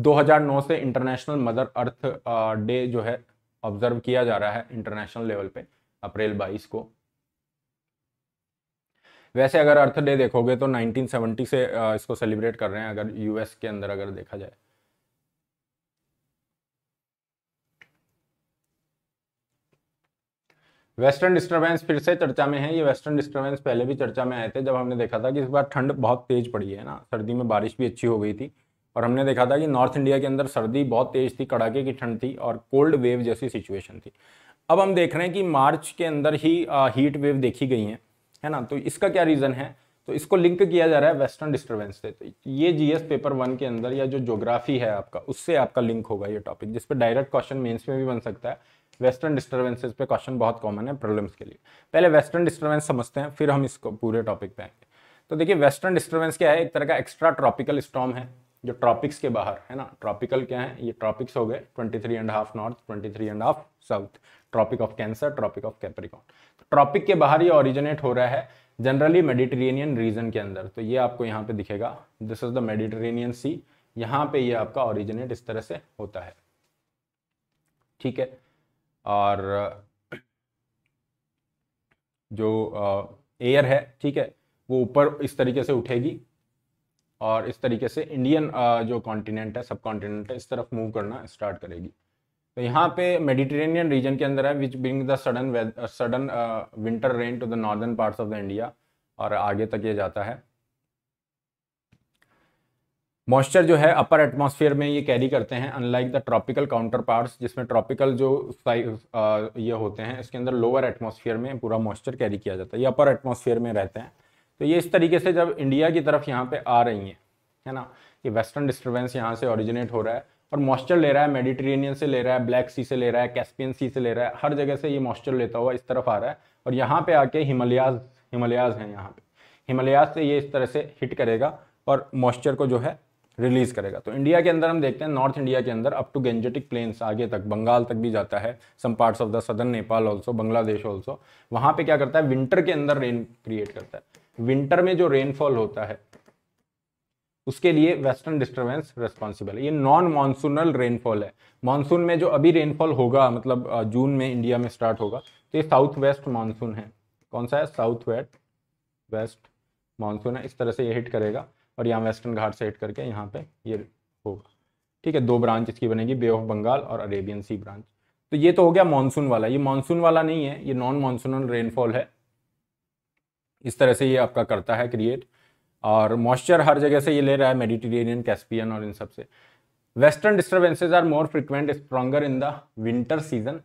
2009 से इंटरनेशनल मदर अर्थ डे जो है ऑब्जर्व किया जा रहा है इंटरनेशनल लेवल पे अप्रैल 22 को वैसे अगर अर्थ डे देखोगे तो 1970 से इसको सेलिब्रेट कर रहे हैं अगर यूएस के अंदर अगर देखा जाए वेस्टर्न डिस्टर्बेंस फिर से चर्चा में है ये वेस्टर्न डिस्टर्बेंस पहले भी चर्चा में आए थे जब हमने देखा था कि इस बार ठंड बहुत तेज पड़ी है ना सर्दी में बारिश भी अच्छी हो गई थी और हमने देखा था कि नॉर्थ इंडिया के अंदर सर्दी बहुत तेज थी कड़ाके की ठंड थी और कोल्ड वेव जैसी सिचुएशन थी अब हम देख रहे हैं कि मार्च के अंदर ही हीट वेव देखी गई हैं है ना तो इसका क्या रीज़न है तो इसको लिंक किया जा रहा है वेस्टर्न डिस्टर्बेंस से तो ये जीएस पेपर वन के अंदर या जो ज्योग्राफी है आपका उससे आपका लिंक होगा ये टॉपिक जिस पे डायरेक्ट क्वेश्चन मेंस में भी बन सकता है वेस्टर्न डिस्टर्बेंसेज पे क्वेश्चन बहुत कॉमन है प्रॉब्लम्स के लिए पहले वेस्टर्न डिस्टर्बेंस समझते हैं फिर हम इसको पूरे टॉपिक पे आएंगे तो देखिए वेस्टर्न डिस्टर्बेंस क्या है एक तरह का एक्स्ट्रा ट्रॉपिकल स्टॉम है जो ट्रॉपिक्स के बाहर है ना ट्रॉपिकल क्या है ये ट्रॉपिक्स हो गए twenty three and half north twenty three and half south tropic of Cancer tropic of Capricorn tropic के बाहर ये ऑरिजिनेट हो रहा है जनरली मेडिटेरेनियन रीजन के अंदर तो ये आपको यहाँ पे दिखेगा this is the Mediterranean sea यहाँ पे ये आपका ऑरिजिनेट इस तरह से होता है ठीक है और जो एयर है ठीक है वो ऊपर इस तरीके से उठेगी और इस तरीके से इंडियन जो कॉन्टिनेंट है सब कॉन्टिनेंट है इस तरफ मूव करना स्टार्ट करेगी तो यहाँ पे मेडिटेरेनियन रीजन के अंदर है which bring the sudden sudden winter rain to the northern parts of the India और आगे तक ये जाता है मॉइस्चर जो है अपर एटमॉस्फेयर में ये कैरी करते हैं unlike the tropical counter parts जिसमें ट्रॉपिकल जो uh, ये होते हैं इसके अंदर लोअर एटमॉस्फेयर में पूरा मॉइस्चर कैरी किया जाता है ये अपर एटमॉस्फेयर में रहते हैं तो ये इस तरीके से जब इंडिया की तरफ यहाँ पे आ रही हैं है ना कि वेस्टर्न डिस्टर्बेंस यहाँ से ऑरिजिनेट हो रहा है और मॉइस्चर ले रहा है मेडिटेरेनियन से ले रहा है ब्लैक सी से ले रहा है कैस्पियन सी से ले रहा है हर जगह से ये मॉइस्चर लेता हुआ इस तरफ आ रहा है और यहाँ पे आके हिमालयाज हिमालयाज हैं यहाँ पे हिमालयाज से ये इस तरह से हिट करेगा और मॉइस्चर को जो है रिलीज करेगा तो इंडिया के अंदर हम देखते हैं नॉर्थ इंडिया के अंदर अप टू गेंजेटिक प्लेन्स आगे तक बंगाल तक भी जाता है some parts of the southern Nepal also Bangladesh also वहाँ पे क्या करता है विंटर के अंदर रेन क्रिएट करता है विंटर में जो रेनफॉल होता है उसके लिए वेस्टर्न डिस्टर्बेंस रेस्पॉन्सिबल है ये नॉन मानसूनल रेनफॉल है मानसून में जो अभी रेनफॉल होगा मतलब जून में इंडिया में स्टार्ट होगा तो ये साउथ वेस्ट मानसून है कौन सा है साउथ वेस्ट वेस्ट मानसून है इस तरह से ये हिट करेगा और यहाँ वेस्टर्न घाट से हिट करके यहाँ पे ये होगा ठीक है दो ब्रांच इसकी बनेगी बे ऑफ बंगाल और अरेबियन सी ब्रांच तो ये तो हो गया मानसून वाला ये मानसून वाला नहीं है ये नॉन मानसूनल रेनफॉल है इस तरह से ये आपका करता है क्रिएट और मॉइस्चर हर जगह से ये ले रहा है मेडिटेरेनियन कैस्पियन और इन सब से western disturbances are more frequent stronger in the winter season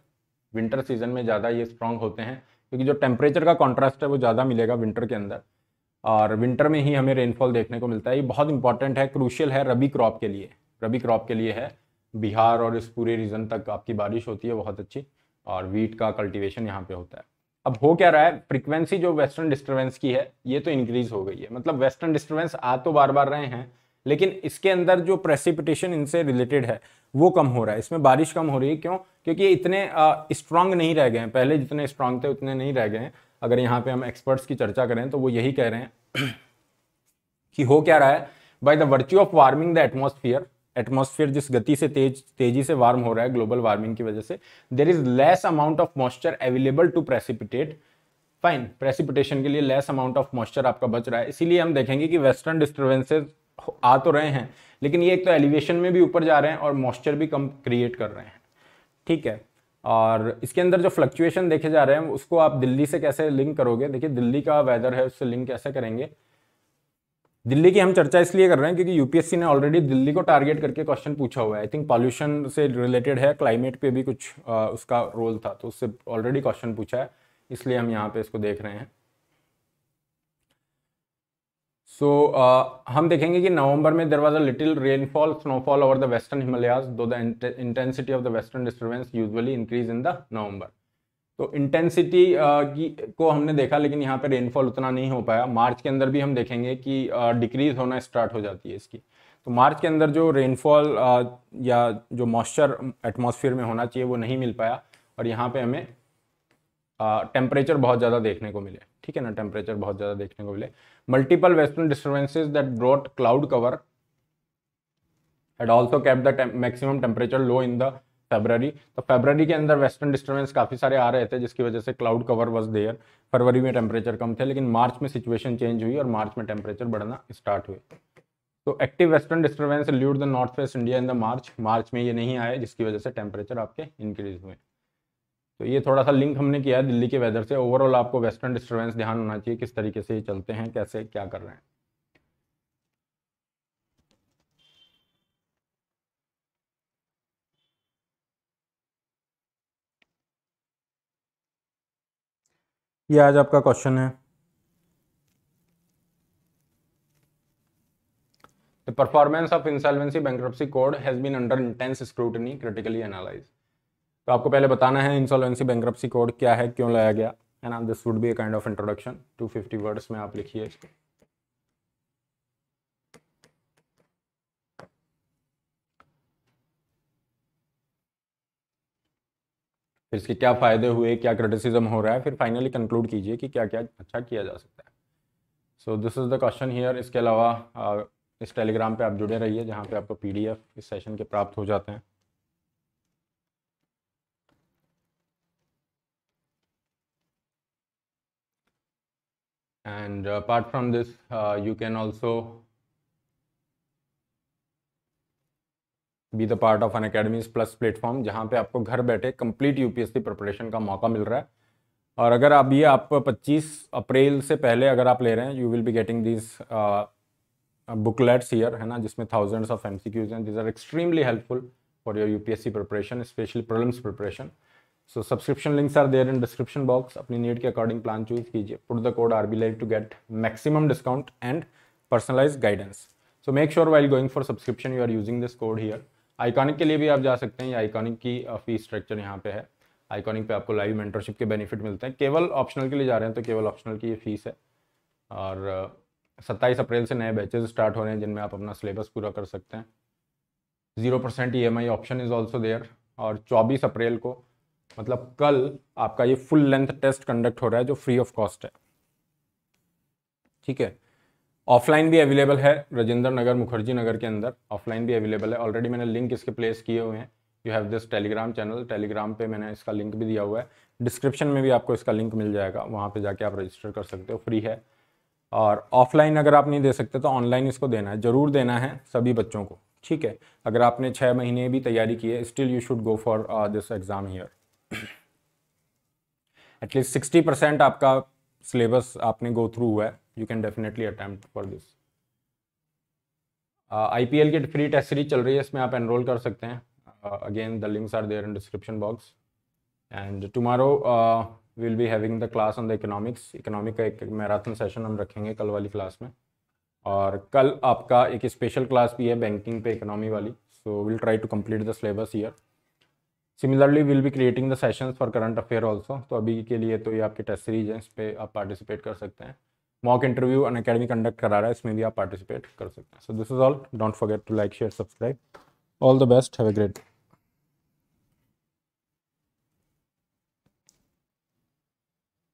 winter season में ज़्यादा ये स्ट्रॉन्ग होते हैं क्योंकि जो टेम्परेचर का कॉन्ट्रास्ट है वो ज़्यादा मिलेगा विंटर के अंदर और विंटर में ही हमें रेनफॉल देखने को मिलता है ये बहुत इंपॉर्टेंट है क्रूशियल है रबी क्रॉप के लिए रबी क्रॉप के लिए है बिहार और इस पूरे रीजन तक आपकी बारिश होती है बहुत अच्छी और वीट का कल्टीवेशन यहाँ पे होता है अब हो क्या रहा है फ्रीक्वेंसी जो वेस्टर्न डिस्टर्बेंस की है ये तो इंक्रीज हो गई है मतलब वेस्टर्न डिस्टर्बेंस आ तो बार बार रहे हैं लेकिन इसके अंदर जो प्रेसिपिटेशन इनसे रिलेटेड है वो कम हो रहा है इसमें बारिश कम हो रही है क्यों क्योंकि ये इतने स्ट्रांग नहीं रह गए हैं पहले जितने स्ट्रांग थे उतने नहीं रह गए हैं अगर यहाँ पे हम एक्सपर्ट्स की चर्चा करें तो वो यही कह रहे हैं कि हो क्या रहा है by the virtue of warming the atmosphere atmosphere जिस गति से तेज तेजी से वार्म हो रहा है ग्लोबल वार्मिंग की वजह से there is less amount of moisture available to precipitate fine precipitation के लिए लेस अमाउंट ऑफ मॉइस्चर आपका बच रहा है इसीलिए हम देखेंगे कि वेस्टर्न डिस्टर्बेंसेज आ तो रहे हैं लेकिन ये एक तो एलिवेशन में भी ऊपर जा रहे हैं और मॉइस्चर भी कम क्रिएट कर रहे हैं ठीक है और इसके अंदर जो फ्लक्चुएशन देखे जा रहे हैं उसको आप दिल्ली से कैसे लिंक करोगे देखिए दिल्ली का वेदर है उससे लिंक कैसे करेंगे दिल्ली की हम चर्चा इसलिए कर रहे हैं क्योंकि यूपीएससी ने ऑलरेडी दिल्ली को टारगेट करके क्वेश्चन पूछा हुआ है आई थिंक पॉल्यूशन से रिलेटेड है क्लाइमेट पे भी कुछ आ, उसका रोल था तो उससे ऑलरेडी क्वेश्चन पूछा है इसलिए हम यहाँ पे इसको देख रहे हैं सो so, uh, हम देखेंगे कि नवंबर में there was a little rainfall snowfall over the western Himalayas though the intensity of the western disturbance usually increase in the November तो इंटेंसिटी uh, की को हमने देखा लेकिन यहाँ पे रेनफॉल उतना नहीं हो पाया मार्च के अंदर भी हम देखेंगे कि डिक्रीज uh, होना स्टार्ट हो जाती है इसकी तो मार्च के अंदर जो रेनफॉल uh, या जो मॉइस्चर एटमॉस्फेयर um, में होना चाहिए वो नहीं मिल पाया और यहाँ पे हमें टेम्परेचर बहुत ज़्यादा देखने को मिले ठीक है ना टेम्परेचर बहुत ज़्यादा देखने को मिले multiple western disturbances that brought cloud cover and also cap the maximum temperature low in the February तो फेबररी के अंदर वेस्टर्न डिस्टर्बेंस काफ़ी सारे आ रहे थे जिसकी वजह से क्लाउड कवर वॉज देयर फरवरी में टेम्परेचर कम थे लेकिन मार्च में सिचुएशन चेंज हुई और मार्च में टेम्परेचर बढ़ना स्टार्ट हुए तो active western disturbance lured the north west India in the March March में ये नहीं आया जिसकी वजह से टेम्परेचर आपके इंक्रीज हुए तो ये थोड़ा सा लिंक हमने किया है दिल्ली के वेदर से ओवरऑल आपको वेस्टर्न डिस्टर्बेंस ध्यान होना चाहिए किस तरीके से ये चलते हैं कैसे क्या कर रहे हैं ये आज आपका क्वेश्चन है performance of insolvency bankruptcy code has been under intense scrutiny critically analyse तो आपको पहले बताना है इंसॉल्वेंसी बैंक्रप्सी कोड क्या है क्यों लाया गया and this would be a kind of introduction 250 words में आप लिखिए इसको फिर इसके क्या फ़ायदे हुए क्या क्रिटिसिज्म हो रहा है फिर फाइनली कंक्लूड कीजिए कि क्या क्या अच्छा किया जा सकता है so this is the question here इसके अलावा इस टेलीग्राम पे आप जुड़े रहिए जहाँ पे आपको पीडीएफ इस सेशन के प्राप्त हो जाते हैं and apart from this you can also be the part of Unacademy's plus platform जहाँ पे आपको घर बैठे कंप्लीट यूपीएससी प्रिपरेशन का मौका मिल रहा है और अगर आप ये आप 25 अप्रैल से पहले अगर आप ले रहे हैं you will be getting this booklets here है ना जिसमें thousands of M C Qs हैं these are extremely helpful for your U P S C preparation specially problems preparation so subscription links are there in description box अपनी need के according plan choose कीजिए put the code R B like to get maximum discount and personalise guidance so make sure while going for subscription you are using this code here iconic के लिए भी आप जा सकते हैं ये आइकॉनिक की फ़ी स्ट्रक्चर यहाँ पे है आइकॉनिक पे आपको लाइव मेंटरशिप के बेनिफिट मिलते हैं केवल ऑप्शनल के लिए जा रहे हैं तो केवल ऑप्शनल की ये फ़ीस है और सत्ताईस अप्रैल से नए बैचेज स्टार्ट हो रहे हैं जिनमें आप अपना सिलेबस पूरा कर सकते हैं zero percent E M I option is also there और चौबीस अप्रैल को मतलब कल आपका ये फुल लेंथ टेस्ट कंडक्ट हो रहा है जो फ्री ऑफ कॉस्ट है ठीक है ऑफलाइन भी अवेलेबल है राजेंद्र नगर मुखर्जी नगर के अंदर ऑफलाइन भी अवेलेबल है ऑलरेडी मैंने लिंक इसके प्लेस किए हुए हैं you have this Telegram channel Telegram पे मैंने इसका लिंक भी दिया हुआ है डिस्क्रिप्शन में भी आपको इसका लिंक मिल जाएगा वहाँ पे जाके आप रजिस्टर कर सकते हो फ्री है और ऑफलाइन अगर आप नहीं दे सकते तो ऑनलाइन इसको देना है ज़रूर देना है सभी बच्चों को ठीक है अगर आपने छः महीने भी तैयारी की है still you should go for this exam here at least sixty percent आपका सिलेबस आपने गो थ्रू हुआ है you can definitely attempt for this I P L की फ्री टेस्ट सीरीज चल रही है इसमें आप एनरोल कर सकते हैं again the links are there in description box and tomorrow will be having the class on the economics economic का एक मैराथन सेशन हम रखेंगे कल वाली क्लास में और कल आपका एक स्पेशल क्लास भी है बैंकिंग पे इकोनॉमी वाली so will try to complete the syllabus year similarly will be creating the session for current affair also तो अभी के लिए तो ये आपकी टेस्ट सीरीज है इस पर आप पार्टिसिपेट कर सकते हैं mock interview Unacademy conduct करा रहा है इसमें भी आप पार्टिसिपेट कर सकते हैं so this is all don't forget to like share subscribe all the best have a great